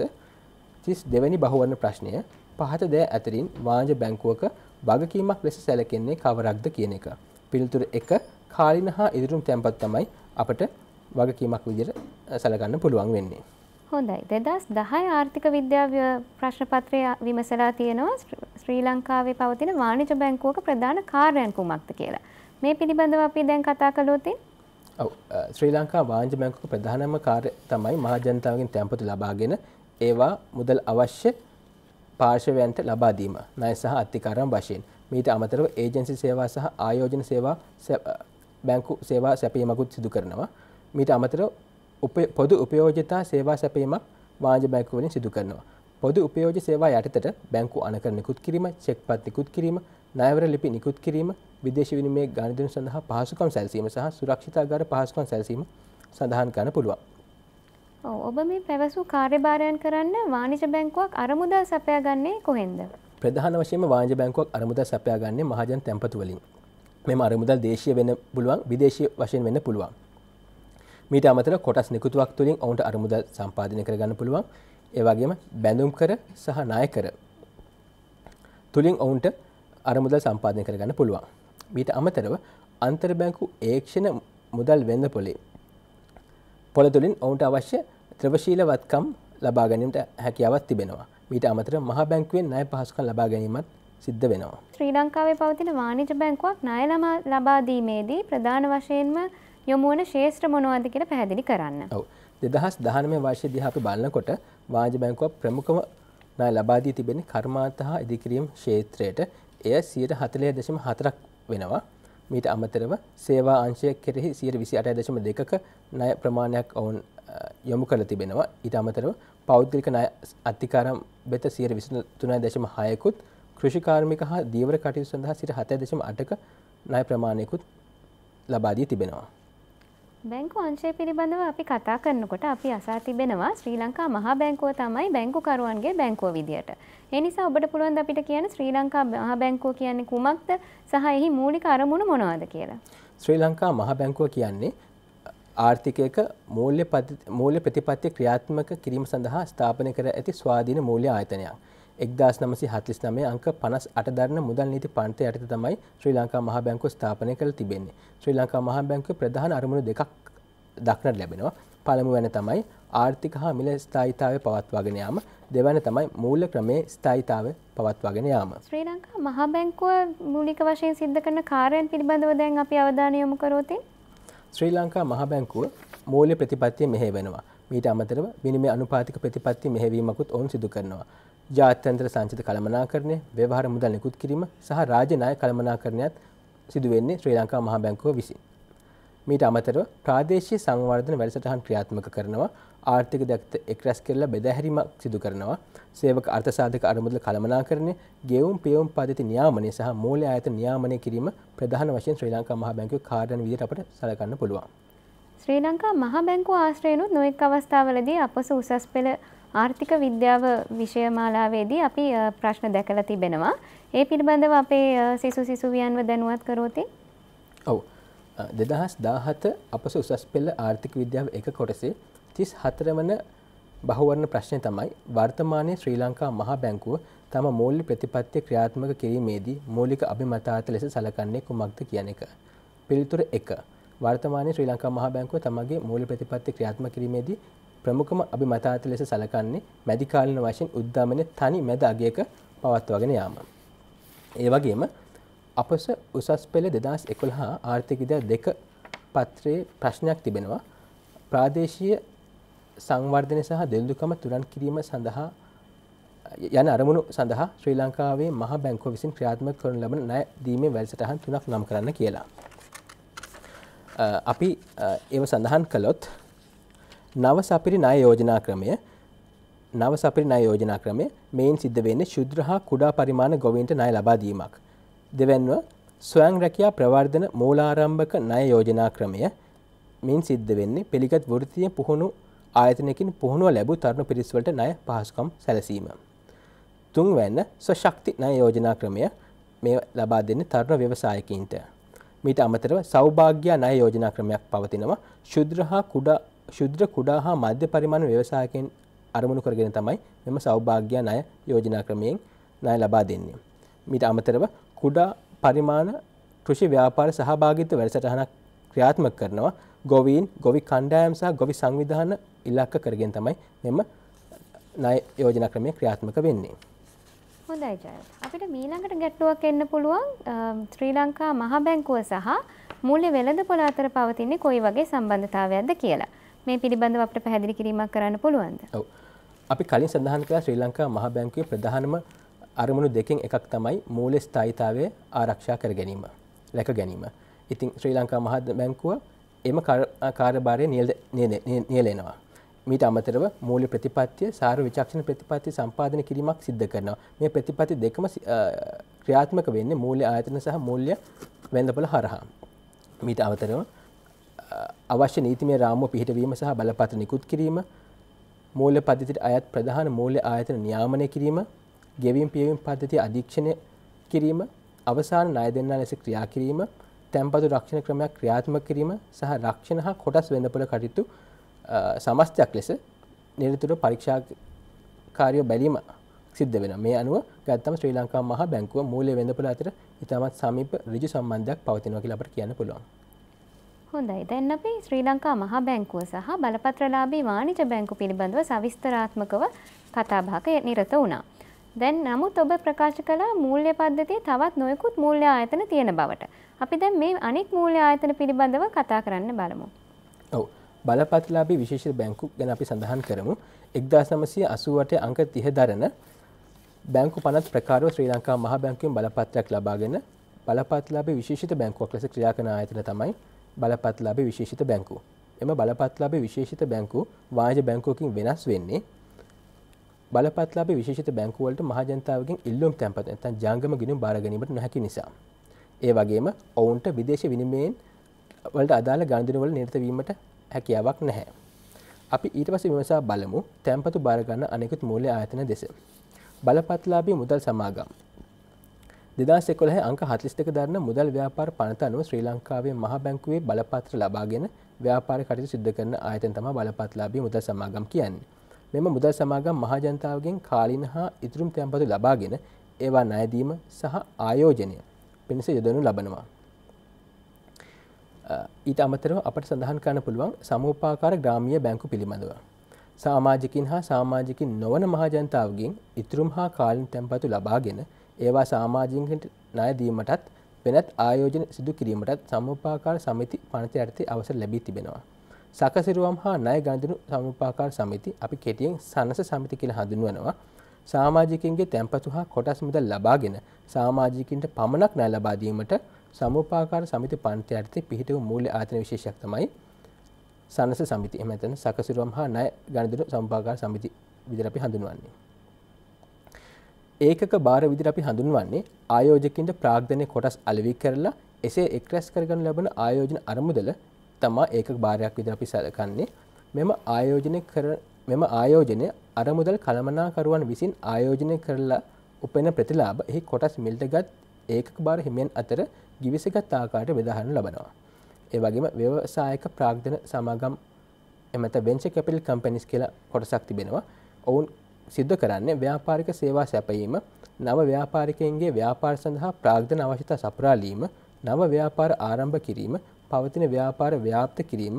තිස් දෙවැනි බහුවරණ ප්‍රශ්නය පහත දෑ ඇතරින් වාජ බැංකුවක වගකීමක් ලෙස සැලකෙන්නේ කවරක්ද කියන එක. පිළිතුර එක කාලින හා ඉදිරුම් තැන්පත් තමයි අපට වගකීමක් විදිර සැලගන්න පුළුවන් වෙන්නේ. හොඳයි දෙදස් දහය ආර්ථික විද්‍යාව ප්‍රශ්නපත්‍රය විමසලා තියෙනවා ශ්‍රී ලංකාවේ පවතින වාණිජ බැංකුවක ප්‍රධාන කාර්යයන් කුමක්ද කියලා. මේ පිළිබඳව අපි දැන් කතා කළොතින් ඔව් ශ්‍රී ලංකා වාණිජ බැංකුවක ප්‍රධානම කාර්ය තමයි මහජනතාවගෙන් තැන්පතු ලබාගෙන ඒවා මුදල් අවශ්‍ය පාර්ශවයන්ට ලබාදීම නය සහ අත්තිකාරම් වශයෙන් මීට අමතරව ඒජන්සි සේවා සහ ආයෝජන සේවා බැංකු සේවා සැපීමකුත් සිදු කරනවා මීට අමතර පොදු උපයෝජතා සේවා සැපීමක් වාජ බැංකුවලින් සිදු කරනවා පොදු උපයෝජ සේවා යටතට බැංකු අනකරනෙකුත් කිරීම චෙක් පත් නිකුත් කිරීම නයවර ලිපි නිකුත් කිරීම විදේශවිනි මේ ගණදන සඳහා පහසුකම් සැල්සීම සහ සුරක්ෂිතාගාර පහසුකම් සැල්සීම සඳහන් කරන පුළුවන් ඔබ මේ පැවසූ කාර්යභාරයන් කරන්න වානිජ බැංකුවක් අරමුදා සපයා ගන්නේ කොහෙන්ද. ප්‍රධාන වශයෙන් වාජ බැංකුවක් අරමුදා සපයා ගන්නේ මහජන් තැම්පතුවලින් මෙම අරමුදල් දේශය වෙන පුළුවන් විදේශය වශයෙන් වෙන්න පුළුවන්. මීට අමතර කොටස් නිකුතුවක් තුළින් ඔවුන්ට අරමුදල් සම්පාධනය කරගන්න පුළුවන් ඒවගේම බැඳුම් කර සහ නාය කර තුළින් ඔවුන්ට අරමුදල් සම්පාධනය කරගන්න පුළුවන්. මීට අමතරව අන්තර්බැංකු ඒක්ෂණ මුදල් වෙන්න පොලේ පොළ තුළින් ඔවුන්ට අවශ්‍ය ත්‍රවශීලවත්කම් ලබා ගැනීමට හැකියාවත් තිබෙනවා මීට අමතර මහ බැංකුවෙන් ණය පහසුකම් ලබා ගැනීමත් සිද්ධ වෙනවා. ශ්‍රී ලංකාවේ පවතින වාණිජ බැංකුවක් ණය ලබා දීමේදී ප්‍රධාන වශයෙන්ම යොමු වන ශේෂ්ත්‍ර මොනවද කියලා පැහැදිලි කරන්න. ඔව්. 2019 වර්ෂය දිහා අපි බලනකොට වාණිජ බැංකුවක් ප්‍රමුඛම ණය ලබා දී තිබෙන්නේ කර්මාන්ත හා ඉදිකිරීම් ක්ෂේත්‍රයට. එය 40.4% වෙනවා. මීට අමතරව සේවා අංශය කෙරෙහි සියයට විසි අටය දශම දෙකක නය ප්‍රමාණයක් ඔවුන් යොමු කළ තිබෙනවා ඉට අමතරව පෞද්ගලික නය අධිකාරම් බෙත සියයට විසි තුනයි දශම හයකුත් කෘෂිකාර්මික හා දීවර කටයු සඳහා සිට හතය දශම අටක නය ප්‍රමාණයකුත් ලබාදී තිබෙනවා. බැංකු අංශය පිළිබඳව අපි කතා කරනකොට අපි අසා තිබෙනවා ශ්‍රී ලංකා මහා බැංකුව තමයි බැංකුකරුවන්ගේ බැංකුව විදියට. ඒ නිසා ඔබට පුළුවන් අපිට කියන ශ්‍රී ලංකා මහා බැංකුව කියන්නේ කුමක්ද සහ එහි මූලික අරමුණ මොනවද කියලා. ශ්‍රී ලංකා මහා බැංකුව කියන්නේ ආර්ථිකයක මූල්‍ය ප්‍රතිපත්ති ක්‍රියාත්මක කිරීම සඳහා ස්ථාපනය කර ඇති ස්වාධීන මූල්‍ය ආයතනයක්. එක්දස් නමසි හත්ලිස් නමේ අංක පනස් අටදරන මුදල් නීති පන්තය යටත තමයි ශ්‍රී ලංකා මහ බැංකු ස්ථාපනය කළ තිබෙන්නේ ශ්‍රී ලංකා මහ බැංකු ප්‍රධාන අරමුණු දෙකක් දක්නට ලැබෙනවා පළමු වැන තමයි ආර්ථික හා මිල ස්ථායිතාව පවත්වාගෙන යාම දෙවැන තමයි මූල්‍ය ක්‍රමේ ස්ථායිතාව පවත්වාගෙන යාම ශ්‍රී ලංකා මහා බැංකුව මූලික වශයෙන් සිද්ධ කරන කාර්යයන් පිළිබඳව දැන් අපි අවධානය යොමු කරොතින් ශ්‍රී ලංකා මහා බැංකුව මූල්‍ය ප්‍රතිපත්තිය මෙහෙ වෙනවා මීට අමතරව විනිමය අනුපාතික ප්‍රතිපත්ති මෙහෙවීමකුත් ඔවුන් සිදු කරනවා. ජාත්‍යන්ත්‍ර සංචිත කළමනාකරණය ව්‍යවහාර මුදල් නිකුත් කිරීම සහ රාජ්‍ය ණය කළමනාකරණයත් සිදුවෙන්නේ ශ්‍රී ලංකා මහා බැංකුව විසින්. මීට අමතරව ප්‍රාදේශීය සංවර්ධන වැඩසටහන් ක්‍රියාත්මක කරනවා ආර්ථික දැක්ත එක්රැස් කරලා බෙදහැරීමක් සිදු කරනවා සේවක අර්ථසාධක අරමුදල කළමනාකරණය ගෙවුම් පියවුම් පද්ධති නියාමනය සහ මූල්‍ය ආයතන නියාමනය කිරීම ප්‍රධාන වශයෙන් ශ්‍රී ලංකා මහා බැංකුවේ කාර්යන විදිහට අපට සලකන්න පුළුවන්. ශ්‍රී ලංකා මහා බැංකුව ආශ්‍රයනුත් නොඑක් අවස්ථාවලදී අපොස උසස් පෙළ ආර්ථික විද්‍යාව විෂයමාලාවේදී අපි ප්‍රශ්න දැකලා තිබෙනවා. ඒ පිළිබඳව අපේ සිසු සිසුවියන්ව දැනුවත් කරෝති. ඔව්. 2017 අපස උසස් පෙළ ආර්ථික විද්‍යාව එක කොටසේ 34 වන බහුවර්ණ ප්‍රශ්නය තමයි වර්තමානයේ ශ්‍රී ලංකා මහා බැංකුව තම මූල්‍ය ප්‍රතිපත්තිය ක්‍රියාත්මක කිරීමේදී මූලික අභිමතාර්ථ ලෙස සලකන්නේ කුමක්ද කියන එක. පිළිතුර 1. වර්තමානයේ ශ්‍රී ලංකා මහා බැංකුව තමගේ මූල්‍ය ප්‍රතිපත්තිය ක්‍රියාත්මක කිරීමේදී ප්‍රමුඛම අභිමතාර්ථ ලෙස සැලකන්නේ මැදිකාලීන වශයෙන් උද්දාමනයේ තනි මැද අගයක පවත්වාගෙන යාම. ඒ වගේම අපස උසස් පෙළ 2011 හා ආර්ථික විද්‍යා දෙක පත්‍රයේ ප්‍රශ්නයක් තිබෙනවා ප්‍රාදේශීය සංවර්ධනය සහ දෙල්දුකම තුරන් කිරීම සඳහා යන අරමුණු සඳහා ශ්‍රී ලංකාවේ මහ බැංකුව විසින් ක්‍රියාත්මක කරන ලබන ණය දීමේ වැඩසටහන් තුනක් නම් කරන්න කියලා. අපි ඒව සඳහන් කළොත් නව සපිරි ණය යෝජනා ක්‍රමය නව සපිරි ණය යෝජනා ක්‍රමය මේන් සිද්ධ වෙන්නේ ශුද්‍ර හා කුඩා පරිමාණ ගොවීන්ට ණය ලබා දීමක්. දෙවැන්ව ස්වයං රැකියා ප්‍රවර්ධන මූලාරම්භක ණය යෝජනා ක්‍රමය මින් සිද්ධ වෙන්නේ පිළිගත් වෘත්තීය පුහුණු ආයතනයකින් පුහුණුව ලැබූ තරුණ පිරිස්වලට ණය පහසුකම් සැලසීම. තුන්වැන්න ස්වශක්ති ණය යෝජනා ක්‍රමය මේ ලබා දෙන්නේ තරුණ ව්‍යවසායකින්ට. මීට අමතරව සෞභාග්‍ය ණය යෝජනා ක්‍රමයක් පවතිනවා. ශුද්‍ර හා කුඩා ශුද්‍ර කුඩා හා මධ්‍ය පරිමාණ ව්‍යවසායකෙන් අරමුණු කරගෙන තමයි මෙම සෞභාග්‍ය ණය යෝජනා ක්‍රමයෙන් ණය ලබා දෙන්නේ. මීට අමතරව කුඩා පරිමාණ කෘෂි ව්‍යාපාර සහභාගීත්ව වැඩසටහනක් ක්‍රියාත්මක කරනවා ගොවීන් ගොවි කණ්ඩායම් සහ ගොවි සංවිධාන ඉලක්ක කරගෙන තමයි මෙම ණය යෝජනා ක්‍රමය ක්‍රියාත්මක වෙන්නේ. හොඳයි ජය. අපිට මීළඟට ගැටලුවක් එන්න පුළුවන් ශ්‍රී ලංකා මහ බැංකුව සහ මූල්‍ය වෙළඳපොළ අතර පවතින්නේ කොයි වගේ සම්බන්ධතාවයක්ද කියලා. මේ පිළිබඳව අපට පැහැදිලි කිරීමක් කරන්න පුළුවන්ද? ඔව්. අපි කලින් සඳහන් කළා ශ්‍රී ලංකා මහ බැංකුවේ ප්‍රධානම අරමුණු දෙකෙන් එකක් තමයි මූල්‍ය ස්ථායීතාවය ආරක්ෂා කර ගැනීම, රැක ගැනීම. ඉතින් ශ්‍රී ලංකා මහ බැංකුව එම කාර්යභාරය නියැලෙනවා. මීට අමතරව මූල්‍ය ප්‍රතිපත්තිය සාර විචක්ෂණ ප්‍රතිපත්ති සම්පාදනය කිරීමක් සිද්ධ කරනවා. මේ ප්‍රතිපත්ති දෙකම ක්‍රියාත්මක වෙන්නේ මූල්‍ය ආයතන සහ මූල්‍ය වෙන්දපොළ හරහා. මීට අමතරව අවශ්‍ය නීතිමය රාමුව පිහිටවීම සහ බලපත්‍ර නිකුත් කිරීම මූල්‍ය පද්ධතියට අයත් ප්‍රධාන මූල්‍ය ආයතන නියාමනය කිරීම ගෙවීම් පියවීම් පද්ධතිය අධීක්ෂණය කිරීම අවසාන ණය දෙන්නා ලෙස ක්‍රියා කිරීම තැන්පතු රක්ෂණ ක්‍රමයක් ක්‍රියාත්මක කිරීම සහ රක්ෂණ හා කොටස් වෙනපොළ කටයුතු සමස්තයක් ලෙස නිරතුර පරීක්ෂාකාරියෝ බැලීම සිද්ධ වෙන මේ අනුව ගත්තම ශ්‍රී ලංකා මහා බැංකුව මූල්‍ය වෙනපොළ අතර ඉතාමත් සමීප ඍජු සම්බන්ධයක් පවතිනවා කියලා අපට කියන්න පුළුවන්. හොඳයි දැන් අපි ශ්‍රී ලංකා මහා බැංකුව සහ බලපත්‍රලාභී වාණිජ බැංකු පිළිබඳව සවිස්තරාත්මකව කතාබහක නිරත වුණා. දැන් නමුත් ඔබ ප්‍රකාශ කළ මූල්‍ය පද්ධතිය තවත් නොයෙකුත් මූල්‍ය ආයතන තියෙන බවට. අපි දැන් මේ අනෙක් මූල්‍ය ආයතන පිළිබඳව කතා කරන්න බලමු. ඔව්. බලපත්‍රලාභී විශේෂ බැංකු ගැන අපි සඳහන් කරමු. 1988 අංක 30 දරන බැංකු පනත් ප්‍රකාරව ශ්‍රී ලංකා මහා බැංකුවෙන් බලපත්‍රයක් ලබාගෙන බලපත්‍රලාභී විශේෂිත බැංකුවක් ලෙස ක්‍රියා කරන ආයතන තමයි බලපත්ලාබේ විශේෂිත බැංකු. එම බලපත්ලාබේ විශේෂිත බැංකු වාජ බැංකෝකින් වෙනස් වෙන්නේ බලපත්ලාබේ විශේෂිත බැංකුවලට මහජනතාවගෙන් ඉල්ලුම් තැන්පත ඇතන් ජංගම ගිනුම් බාරගැනීමට නොහැකි නිසා. ඒ වගේම ඔවුන්ට විදේශ විනිමයෙන් වලට අදාළ ගන්ධනවල නිර්තවීමට හැකියාවක් නැහැ. අපි ඊට පස විමසා බලමු තැන්පතු බාරගන්න අනෙකුත් මූලය ආයතන දෙස. බලපත්ලාබී මුදල් සමාගම් දෙදස් එකොළහ අංක හතිස්තක දරන්න මුදල් ව්‍යාපාර පනතනුව ශ්‍රී ලංකාවේ මහ බැංකුවේ බලපත්‍ර ලබාගෙන ව්‍යාපාර කටයුතු සිද්ධ කරන ආයතන තම බලපත්ලාබී මුදල් සමාගම් කියන්නේ. මෙම මුදල් සමාගම් මහජනතාවගෙන් කාලින හා ඉතුරුම් තැන්පතු ලබාගෙන ඒවා ණයදීම සහ ආයෝජනය පිණිස යොදනු ලබනවා. ඊට අමතරව අපට සඳහන් කරන්න පුළුවන් සමූපාකාර ග්‍රාමීය බැංකු පිළිබඳව. සාමාජිකින් හා සාමාජිකින් නොවන මහජනතාවගෙන් ඉතුරුම් හා කාලින් තැන්පතු ලබාගෙන ඒවා සාමාජිකන්ට ණය දීමටත් වෙනත් ආයෝජන සිදු කිරීමටත් සමුපාකාර සමිති පනත යටතේ අවසර ලැබී තිබෙනවා. සකසිරුවම් හා ණය ගණඳුණු සමුපාකාර සමිති අපි කෙටියෙන් සනස සමිති කියලා හඳුන්වනවා. සාමාජිකන්ගේ තැන්පතු හා කොටස් මුදල් ලබාගෙන සාමාජිකින්ට පමණක් ණය ලබා දීමට සමුපාකාර සමිති පනත යටතේ පිහිටු මූල්‍ය ආයතන විශේෂයක් තමයි සනස සමිති එමෙතන සකසිරුවම් හා ණය ගණඳුණු සමුපාකාර සමිති විදිහට අපි හඳුන්වන්නේ. ඒකක බාර විදිර අපි හඳුන්වන්නේ ආයෝජකින්ට ප්‍රාග්ධනය කොටස් අලවි කරලා එසේ එක්රැස් කරගන්න ලබන ආයෝජන අරමුදල තමා ඒක භාරයක් විදිර අපි සැලකන්නේ මෙම ආයෝජනය කර මෙම ආයෝජනය අරමුදල් කළමනාකරුවන් විසින් ආයෝජනය කරලා උපෙන ප්‍රතිලාබ එහි කොටස් මිල්ටගත් ඒක බාර හිමියන් අතර ගිවිසගත් ආකාට වෙදහනු ලබනවා. ඒ වගේම ව්‍යවසායක ප්‍රාග්ධන සමාගම් එමත වෙංච කැපිල් කම්පනිස් කියලා කොටසක් තිබෙනවා ඔවුන් සිද්ධ කරන්නේ ව්‍යාපාරික සේවා සැපයීම නව ව්‍යාපාරිකයන්ගේ ව්‍යාපාර සඳහා ප්‍රාග්ධන අවශ්‍යතා සපුරාලීම නව ව්‍යාපාර ආරම්භ කිරීම පවතින ව්‍යාපාර ව්‍යාප්ත කිරීම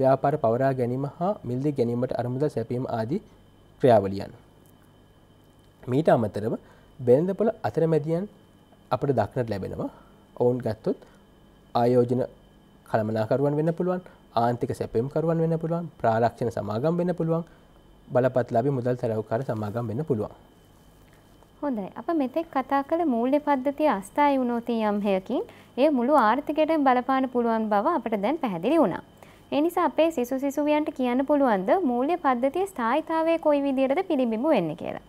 ව්‍යාපාර පවරා ගැනීම හා මිල්දි ගැනීමට අරමුදල් සැපීම ආදී ක්‍රියාවලියන්. මීට අමතරව බෙන්දපොල අතරමැදියන් අපට දක්නට ලැබෙනවා ඔවුන් ගත්තොත් ආයෝජන කළමනාකරුවන් වෙන්න පුළුවන් ආන්තික සැපයම් කරුවන් වෙන්න පුළුවන් ප්‍රාරක්ෂණ සමාගම් වෙන්න පුළුවන් බලපත්ලාබි මුදල් සැරවකාර සමාගම් වෙන්න පුළුවන්. හොඳයි අප මෙතෙක් කතා කළ මූල්‍ය පද්ධතිය අස්ථායි වුණෝතිය යම් හයකින් ඒ මුළු ආර්ථිකයට බලපාන පුළුවන් බව අපට දැන් පැහැදිලි වුණා. එනිසා අපේ සිසු සිසුවියන්ට කියන්න පුළුවන්ද මූල්‍ය පද්ධතිය ස්ථායිතාවය කොයි විදිරද පිළිබිඹු වෙන්න කියලා.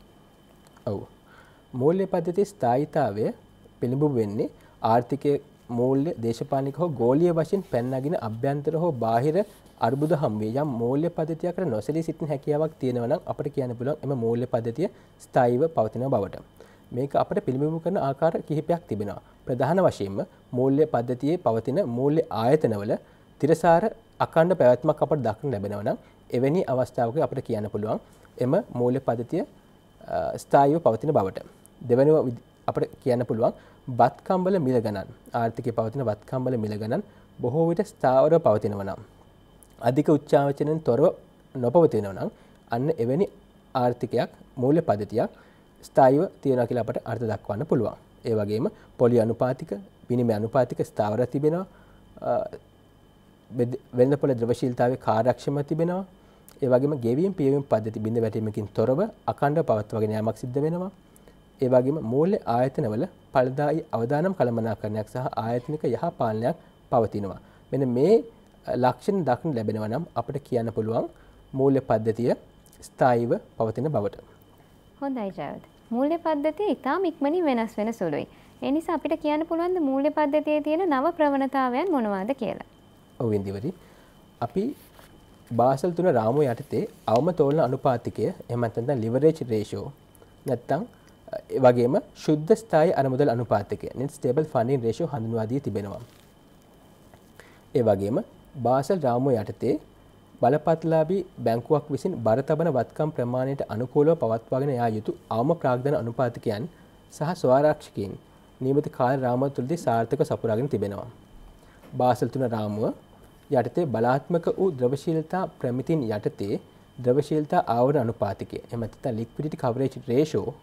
ඔව. මූල්‍ය පද්ධති ස්ථායිතාවය පිළිබු වෙන්නේ ආර්ථිකය මූල්‍ය දේශපානික හෝ ගෝලිය වශයෙන් පැන්නගෙන අභ්‍යන්තර හෝ බාහිර අර්බුද හම්වේ යම් මූල්‍ය පද්ධතියකට නොසලී සිටින හැකියාවක් තියෙනවා නම් අපිට කියන්න පුළුවන් එම මූල්‍ය පද්ධතිය ස්ථායීව පවතින බවට. මේක අපට පිළිඹු කරන ආකාර කිහිපයක් තිබෙනවා. ප්‍රධාන වශයෙන්ම මූල්‍ය පද්ධතියේ පවතින මූල්‍ය ආයතනවල තිරසාර අඛණ්ඩ පැවැත්මක් අපට දක්න ලැබෙනවා නම් එවැනි අවස්ථාවක අපිට කියන්න පුළුවන් එම මූල්‍ය පද්ධතිය ස්ථායීව පවතින බවට. දෙවැනිව අපට කියන්න පුළුවන් බත් කම්බල මිල ගණන් ආර්ථිකයේ පවතින බත් කම්බල මිල ගණන් බොහෝ විට ස්ථාවරව පවතිනවා නම් අධික උච්චාවචනෙන් තොරව නොපවතිනව නම් අන්න එවැනි ආර්ථිකයක් මූල්‍ය පද්ධතියක් ස්ථායිව තියෙනවා කියලා අපට අර්ථ දක්වන්න පුළුවන්. ඒ වගේම පොලි අනුපාතික, විනිමය අනුපාතික ස්ථාවර තිබෙනවා. වෙළඳ පොළ ද්‍රවශීලතාවයේ කාර්යක්ෂම තිබෙනවා. ඒ වගේම ගෙවීම් පියවීම් පද්ධති බිඳ වැටීමකින් තොරව අඛණ්ඩව පවත්වාගෙන යාමක් සිද්ධ වෙනවා. ඒ වගේම මූල්‍ය ආයතනවල ඵලදායි අවදානම් කළමනාකරණයක් සහ ආයතනික යහ පාලනයක් පවතිනවා. මෙන්න මේ ලක්ෂණ දක්න ලැබෙනව නම් අපට කියන්න පුළුවන් මූල්‍ය පද්ධතිය ස්ථායිව පවතින බවට. හොඳයි ජයවද. මූල්‍ය පද්ධතිය ඉතා ඉක්මනින් වෙනස් වෙන සුළුයි. එනිසා අපිට කියන්න පුළුවන්ද මූල්‍ය පද්ධතිය තියෙන නව ප්‍රවණතාවයන් මොනවාද කියලා. ඔවින්දිවරි. අපි බාසල් තුන රාමුව යටතේ අවම තෝලන අනුපාතිකය එමත්තන් ලිවරේච් රේෂෝ නැත්තං වගේම ශුද්ධ ස්ථායි අනමුදල් අනුපාතික නින් ස්ටේබල් ෆනින් රේෂෝ හඳුවාදී තිබෙනවා. ඒ වගේම බාසල් රාමුව යටතේ බලපත්ලාබී බැංකුවක් විසින් බර තබන වත්කම් ප්‍රමාණයට අනුකූලව පවත්වාගෙන යා යුතු අවම ප්‍රාග්ධන අනුපාතිකයන් සහ ස්වාරක්ෂකයෙන් නියමිත කාල රාමුව තුළදී සාර්ථක සපුරාගෙන තිබෙනවා. බාසල් තුන රාමුව යටතේ බලාත්මක වූ ද්‍රවශීලතා ප්‍රමිතින් යටතේ ද්‍රවශීලතා ආවරණ අනුපාතිකය එම නැත්නම් ලික්විඩිටි කවරේජ් රේෂියෝ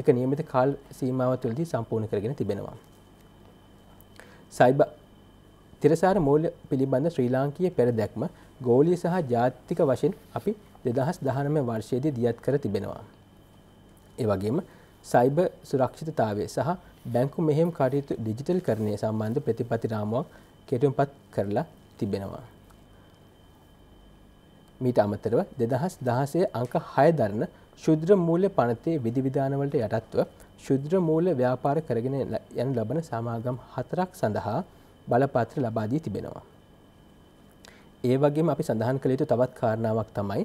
එක නියමිත කාල සීමාව තුළදී සම්පූර්ණ කරගෙන තිබෙනවා. සයිබර් තිරසාර මූල්‍ය පිළිබඳ ශ්‍රී ලාංකීය පෙරදැක්ම ගෝලීය සහ ජාතික වශයෙන් අපි 2019 වර්ෂයේදී දියත් කර තිබෙනවා. ඒ වගේම සයිබර් සුරක්ෂිතතාවය සහ බැංකු මෙහෙයුම් කටයුතු ඩිජිටල්කරණය සම්බන්ධ ප්‍රතිපත්ති රාමුවක් කෙටුම්පත් කරලා තිබෙනවා. මීට අමතරව 2016 අංක 6 දරන ශුද්‍ර මූල්‍ය පනතේ විධිවිධානවලට යටත්ව ශුද්‍ර මූල්‍ය ව්‍යාපාර කරගෙන යන ලබන සමාගම් හතරක් සඳහා බලපාත්‍ර ලබාදී තිබෙනවා. ඒ වගේම අපි සඳහන් කළ යුතු තවත් කාරණාවක් තමයි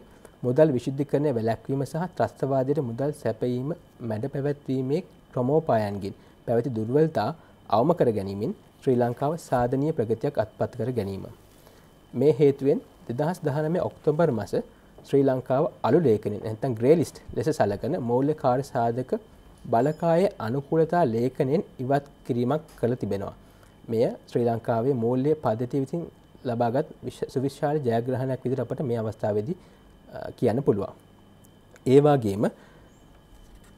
මුදල් විශුද්ධිකරණය වැළැක්වීම සහ ත්‍රස්තවාදයට මුදල් සැපයීම මැඩ පැවැත්වීමේ ක්‍රමෝපායන්ගෙන් පැවති දුර්වලතා අවම කර ගැනීමෙන් ශ්‍රී ලංකාව සාධනීය ප්‍රගතියක් අත්පත් කර ගැනීම. මේ හේතුවෙන් දෙදහස් දහනමය ඔක්තෝබර් මස ශ්‍රී ලංකාව අලු ලේකනෙන් ඇතන් ග්‍රේලිස්ට් ලෙස සලකන මූල්‍ය කාර සාධක බලකායේ අනුකූලතා ලේකනෙන් ඉවත් කිරීමක් කළ තිබෙනවා. මෙය ශ්‍රී ලංකාවේ මූල්‍ය පද්ධති විසින් ලබාගත් සුවිශාල ජයග්‍රහණයක් විදිහට අපට මේ අවස්ථාවේදී කියන්න පුළුවන්. ඒ වගේම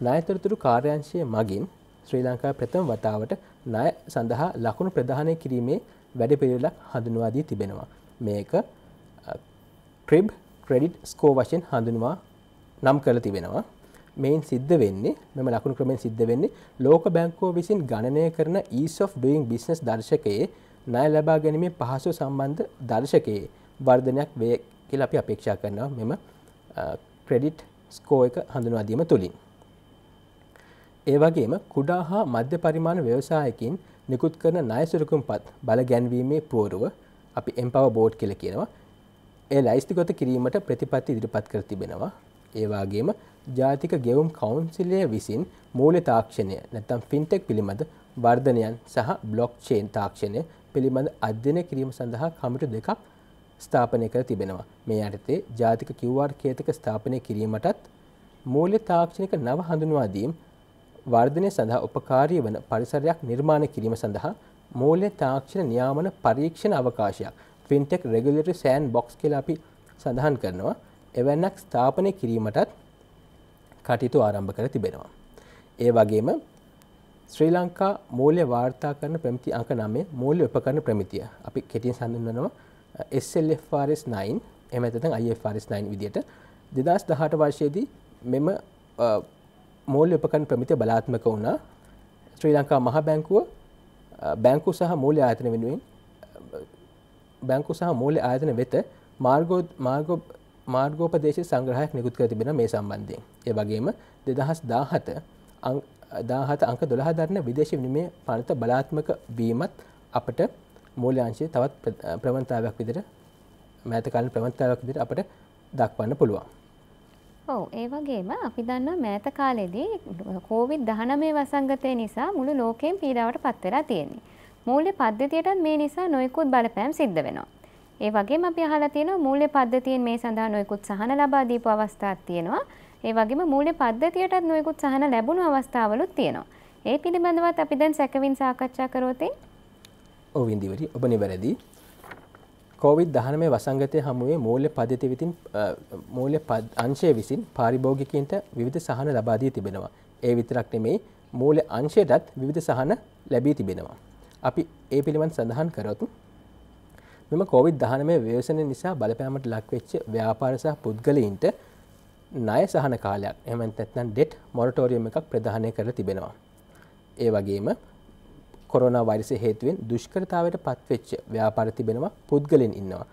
ණයතරතුරු කාර්යාංශය මගින් ශ්‍රී ලංකා ප්‍රථම වතාවට ණය සඳහා ලකුණු ප්‍රදානය කිරීමේ වැඩපිළිවෙලක් හඳුන්වා දී තිබෙනවා. මේක ක්‍රිබ් ක්‍රෙඩිට් ස්කෝ වශයෙන් හඳුන්වා නම් කරලා තිබෙනවා. මෙයින් සිද්ධ වෙන්නේ මෙම ලකුණු ක්‍රමෙන් සිද්ධ වෙන්නේ ලෝක බැංකෝ විසින් ගණනය කරන ඊස් of ඩුයින් බිස්නස් දර්ශකයේ ණය ලබා ගැනීමේ පහසු සම්බන්ධ දර්ශකයේ වර්ධනයක් වේ කියලා අපි අපේක්ෂා කරනවා මෙම ක්‍රෙඩිට් ස්කෝ එක හඳුනා දීම තුලින්. ඒ වගේම කුඩා හා මධ්‍ය පරිමාණ ව්‍යවසායකින් නිකුත් කරන ණය සුරකුම්පත් බල ගැන්වීමේ පුවරුව අපි එම්පවර් බෝඩ් කියලා කියනවා. ඒ ලයිස්තිගත කිරීමට ප්‍රතිපත්ති ඉදිරිපත් කර තිබෙනවා. ඒ වගේම ජාතික ගෙවුම් කවුන්සිලය විසින් මූල්‍ය තාක්ෂණය නැතම් ෆින්ටෙක් පිළිබඳ වර්ධනයන් සහ බ්ලොක්්චේන් තාක්ෂණය පිළිබඳ අධ්‍යනය කිරීම සඳහා කමිටු දෙකක් ස්ථාපනය කර තිබෙනවා මේ අයටතේ ජාතික කිව්වාර් කේතක ස්ථාපනය කිරීමටත් මූල්‍ය තාක්ෂණික නව හඳුන්වාදීම් වර්ධනය සඳහා උපකාරී වන පරිසරයක් නිර්මාණ කිරීම සඳහා මූල්‍ය තාක්ෂණ නියාමන පරීක්ෂණ අවකාශයක් ෆින්ටෙක් රෙගලට සෑන් බොක්ස් කියලා අපි සඳහන් කරනවා එවැන්නක් ස්ථාපනය කිරීමටත් කටයුතු ආරම්භ කර තිබෙනවා. ඒ වගේම ශ්‍රී ලංකා මූල්‍ය වාර්තා කරන ප්‍රමිති අංක 9 මූල්‍ය උපකරණ ප්‍රමිතිය අපි කෙටියෙන් හඳුන්වනවා SLFRS 9 එහෙම නැත්නම් IFRS 9 විදිහට 2018 වර්ෂයේදී මෙම මූල්‍ය උපකරණ ප්‍රමිතිය බලාත්මක වුණා. ශ්‍රී ලංකා මහ බැංකුව බැංකු සහ මූල්‍ය ආයතන වෙනුවෙන් බැංකු සහ මූල්‍ය ආයතන වෙත මාර්ගෝ මාර්ගෝ මාර්ගෝපදේශ සංග්‍රහයක් නිකුත් කර තිබෙන මේ සම්බන්ධයෙන්. ඒ වගේම 2017 17 අංක 12 දරන විදේශ විනිමය පනත බලාත්මක වීමත් අපට මූල්‍යාංශයේ තවත් ප්‍රවණතාවක් විදිහට මෑත කාලේ ප්‍රවණතාවක් විදිහට අපට දක්වන්න පුළුවන්. ඔව් ඒ වගේම අපි දන්නවා මෑත කාලෙදී COVID-19 වසංගතය නිසා මුළු ලෝකෙම පීඩාවට පත් වෙලා තියෙනවා. මූල්‍ය පද්ධතියටත් මේ නිසා නොයෙකුත් බලපෑම් සිද්ධ වෙනවා. ඒ වගේම අපි අහලා තියෙනවා මූල්‍ය පද්ධතියෙන් මේ සඳහා නොයෙකුත් සහන ලබා දීපු අවස්ථාත් තියෙනවා. ඒ වගේම මූල්‍ය පද්ධතියටත් නොයෙකුත් සහන ලැබුණු අවස්ථාවලුත් තියෙනවා. ඒ පිළිබඳවත් අපි දැන් සැකවින් සාකච්ඡා කරෝතේ. ඔව් ඉන්දිවරි ඔබ නිවැරදි. කෝවිඩ් දහනමේ වසංගතය හමුවේ මූල්‍ය පද්ධති විතින් මූල්‍ය අංශය විසින් පාරිභෝගිකන්ට විවිධ සහන ලබාදී තිබෙනවා. ඒ විතරක් නෙමෙයි මූල්‍ය අංශයටත් විවිධ සහන ලැබී තිබෙනවා. අපි ඒ පිළිබඳ සඳහන් කරොත් මෙම කොවිD දහනම වේසන නිසා බලපෑමට ලක්වෙච්ච ව්‍යාපාරසහ පුද්ගලයින්ට ණය සහන කාලයක් එමත් නැත්නම් ඩෙට් මොරටෝරියම් එකක් ප්‍රධානය කරලා තිබෙනවා. ඒ වගේම කොරෝනා වෛරස හේතුවෙන් දුෂ්කරතාවයට පත්වෙච්ච ව්‍යාපාර තිබෙනවා පුද්ගලයන් ඉන්නවා.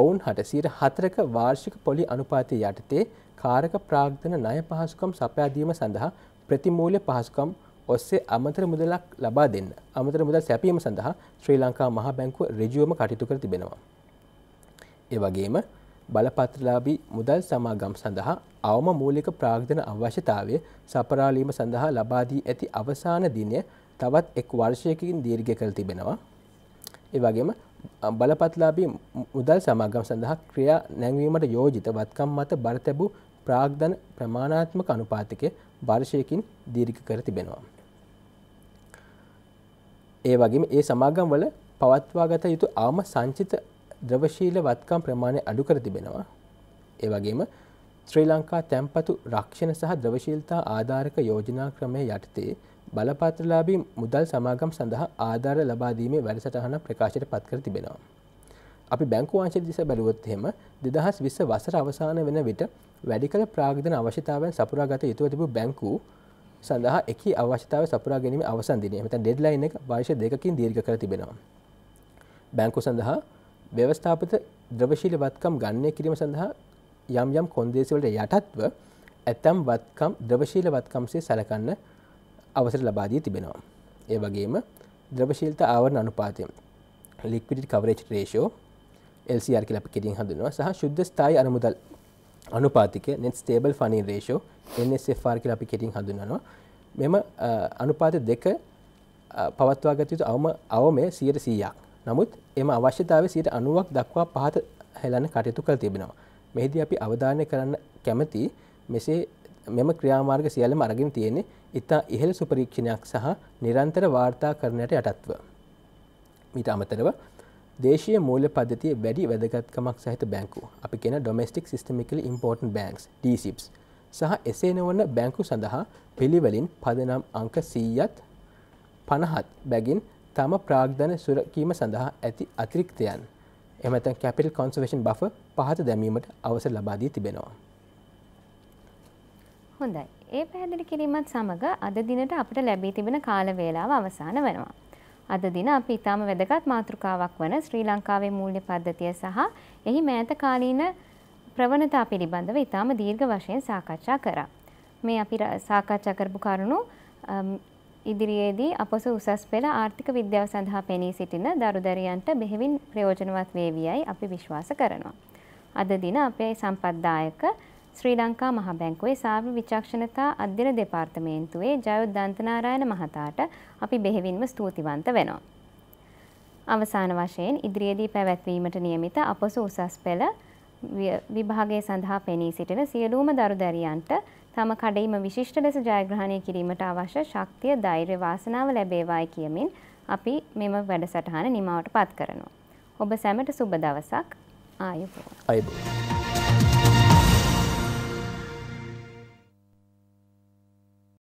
ඔවුන් හට සීට හතරක වාර්ෂික පොලි අනුපාතය යටතේ කාරක ප්‍රාග්ධන ණය පහසුකම් සපයාදීම සඳහා ප්‍රතිමූල්‍ය පහසුකම් ඔස්සේ අමතර මුදලක් ලබා දෙන්න අමතර මුදල් සැපීම සඳහා ශ්‍රී ලංකා මහ බැංකුව රජුවම කටයුතු කර තිබෙනවා. ඒ වගේම බලපත්‍රලාබී මුදල් සමාගම් සඳහා අවම මූලික ප්‍රාග්ධන අවශ්‍යතාවය සපරාලීම සඳහා ලබාදී ඇති අවසාන දිනය තවත් එක් වර්ෂයකින් දීර්ඝ කර තිබෙනවා. ඒ වගේම බලපත්ලාබී මුදල් සමාගම් සඳහා ක්‍රියා නැංවීමට යෝජිත වත්කම් මත බරතැබූ ප්‍රාග්ධන ප්‍රමාණාත්මක අනුපාතිකය වර්ෂයකින් දීර්ඝ කර තිබෙනවා. ඒ වගේම ඒ සමාගම් වල පවත්වාගත යුතු ආම සංචිත ද්‍රවශීල වත්කම් ප්‍රමාණය අඩු කර තිබෙනවා. ඒ වගේම ශ්‍රී ලංකා තැන්පතු රක්ෂණ සහ ද්‍රවශීලතා ආධාරක යෝජනා ක්‍රමය යටතේ බලපත්‍රලාබී මුදල් සමාගම් සඳහා ආධාර ලබාදීමේ වැඩසටහන ප්‍රකාශයට පත් කර තිබෙනවා. අපි බැංකුවංශ දිස බැලුවොත් එහෙම දෙදහස් විස්ස වසර අවසාන වෙන විට වැඩි කළ ප්‍රාගධන අවශ්‍යතාවන් සපුරාගත යුතුව තිබූ බැංකූ සඳහා එක අවශ්‍යතාව සපුරා ගැනීම අවසන්දිනය මෙත ඩෙඩ්ලයින් එක වර්ෂ දෙකින් දීර්ග කර තිබෙනවා. බැංකු සඳහා ව්‍යවස්ථාපත ද්‍රවශීල වත්කම් ගන්නය කිරීම සඳහා යම් යම් කොන්දේසිවලට යටත්ව ඇතම් වත්කම් ද්‍රවශීල වත්කම්සේ සලකන්න අවසර ලබාදී තිබෙනවා. ඒ වගේම ද්‍රවශීල්ත ආවරණ අනුපාතය ලික්විඩ කවරේච් රේෂෝ LCR කියලප කිරින් හඳනවා සහ ශුද්ධ ස්ථායි අරමුදල් අනුපාතික net stable funding ratio NSFR කියලා අපි කෙටින් හඳුන්වනවා. මෙම අනුපාත දෙක පවත්වා ගත යුතු අවම අවමය 100%ක්. නමුත් එම අවශ්‍යතාවය 90ක් දක්වා පහත හෙළන්න කටයුතු කළ තිබෙනවා. මෙහිදී අපි අවධානය කරන්න කැමති මෙසේ මෙම ක්‍රියාමාර්ග සියල්ලම අරගෙන තියෙන්නේ ඉතා ඉහළ සුපරීක්ෂණයක් සහ නිරන්තර වාර්තා කරණයට යටත්ව. මීට අමතරව දේශය මූල පදති වැඩි වැදගත්කමක් සහිත බැංකු අපි කියෙන ඩොමස්ටික් සිස්ටමිකල ඉම්පෝර්ටන් බැන්ක්ස් ඩසිප් සහ එසේ නොවන බැංකු සඳහා පිළිවලින් පදනම් අංක සීයත් පණහත් බැගින් තම ප්‍රාග්ධන සුරකීම සඳහා ඇති අතිරික්තයන් එමත කැපිල් කොන්සවේෂන් බව පහත දැමීමට අවස ලබාදී තිබෙනවා. හොඳයි ඒ පැහැදිලි කිරීමත් සමඟ අද දිනට අපට ලැබී තිබෙන කාලවේලාව අවසාන වෙනවා. අද දින අපි ඉතාම වැදගත් මාතෘකාවක් වන ශ්‍රී ලංකාවේ මූල්‍ය පද්ධතිය සහ එහි මෑත කාලීන ප්‍රවණතා පිළිබඳව ඉතාම දීර්ඝ වශයෙන් සාකච්ඡා කරා. මේ අපි සාකච්ඡා කරපු කරුණු ඉදිරියේදී අපොස උසස් පෙළ ආර්ථික විද්‍යාව සඳහා පෙනී සිටින දරුදරියන්ට බෙහෙවින් ප්‍රයෝජනවත් වේවියයි අපි විශ්වාස කරනවා. අද දින අපේ සම්පත්දායක ශ්‍රී ලංකා මහ බැංකුවේ සාර්ව විචක්ෂණතා අධ්‍යන දෙපාර්තමේන්තුවේ ජයුත් දන්තනාරායන මහතාට අපි බෙහෙවින්ම ස්තුතිවන්ත වෙනවා. අවසාන වශයෙන් ඉදිරියේදී පැවැත්වීමට නියමිත අපොස උසස් පෙළ විභාගය සඳහා පෙනී සිටින සියලූම දරු දැරියන්ට තම කඩීම විශිෂ්ට ලෙස ජයග්‍රහණය කිරීමට අවශ්‍ය ශක්තිය ධෛර්ය වාසනාව ලැබේවායි කියමින් අපි මෙම වැඩසටහන නිමාවට පත් කරනවා. ඔබ සැමට සුබ දවසක් ආයුබෝවන්. ආයුබෝවන්.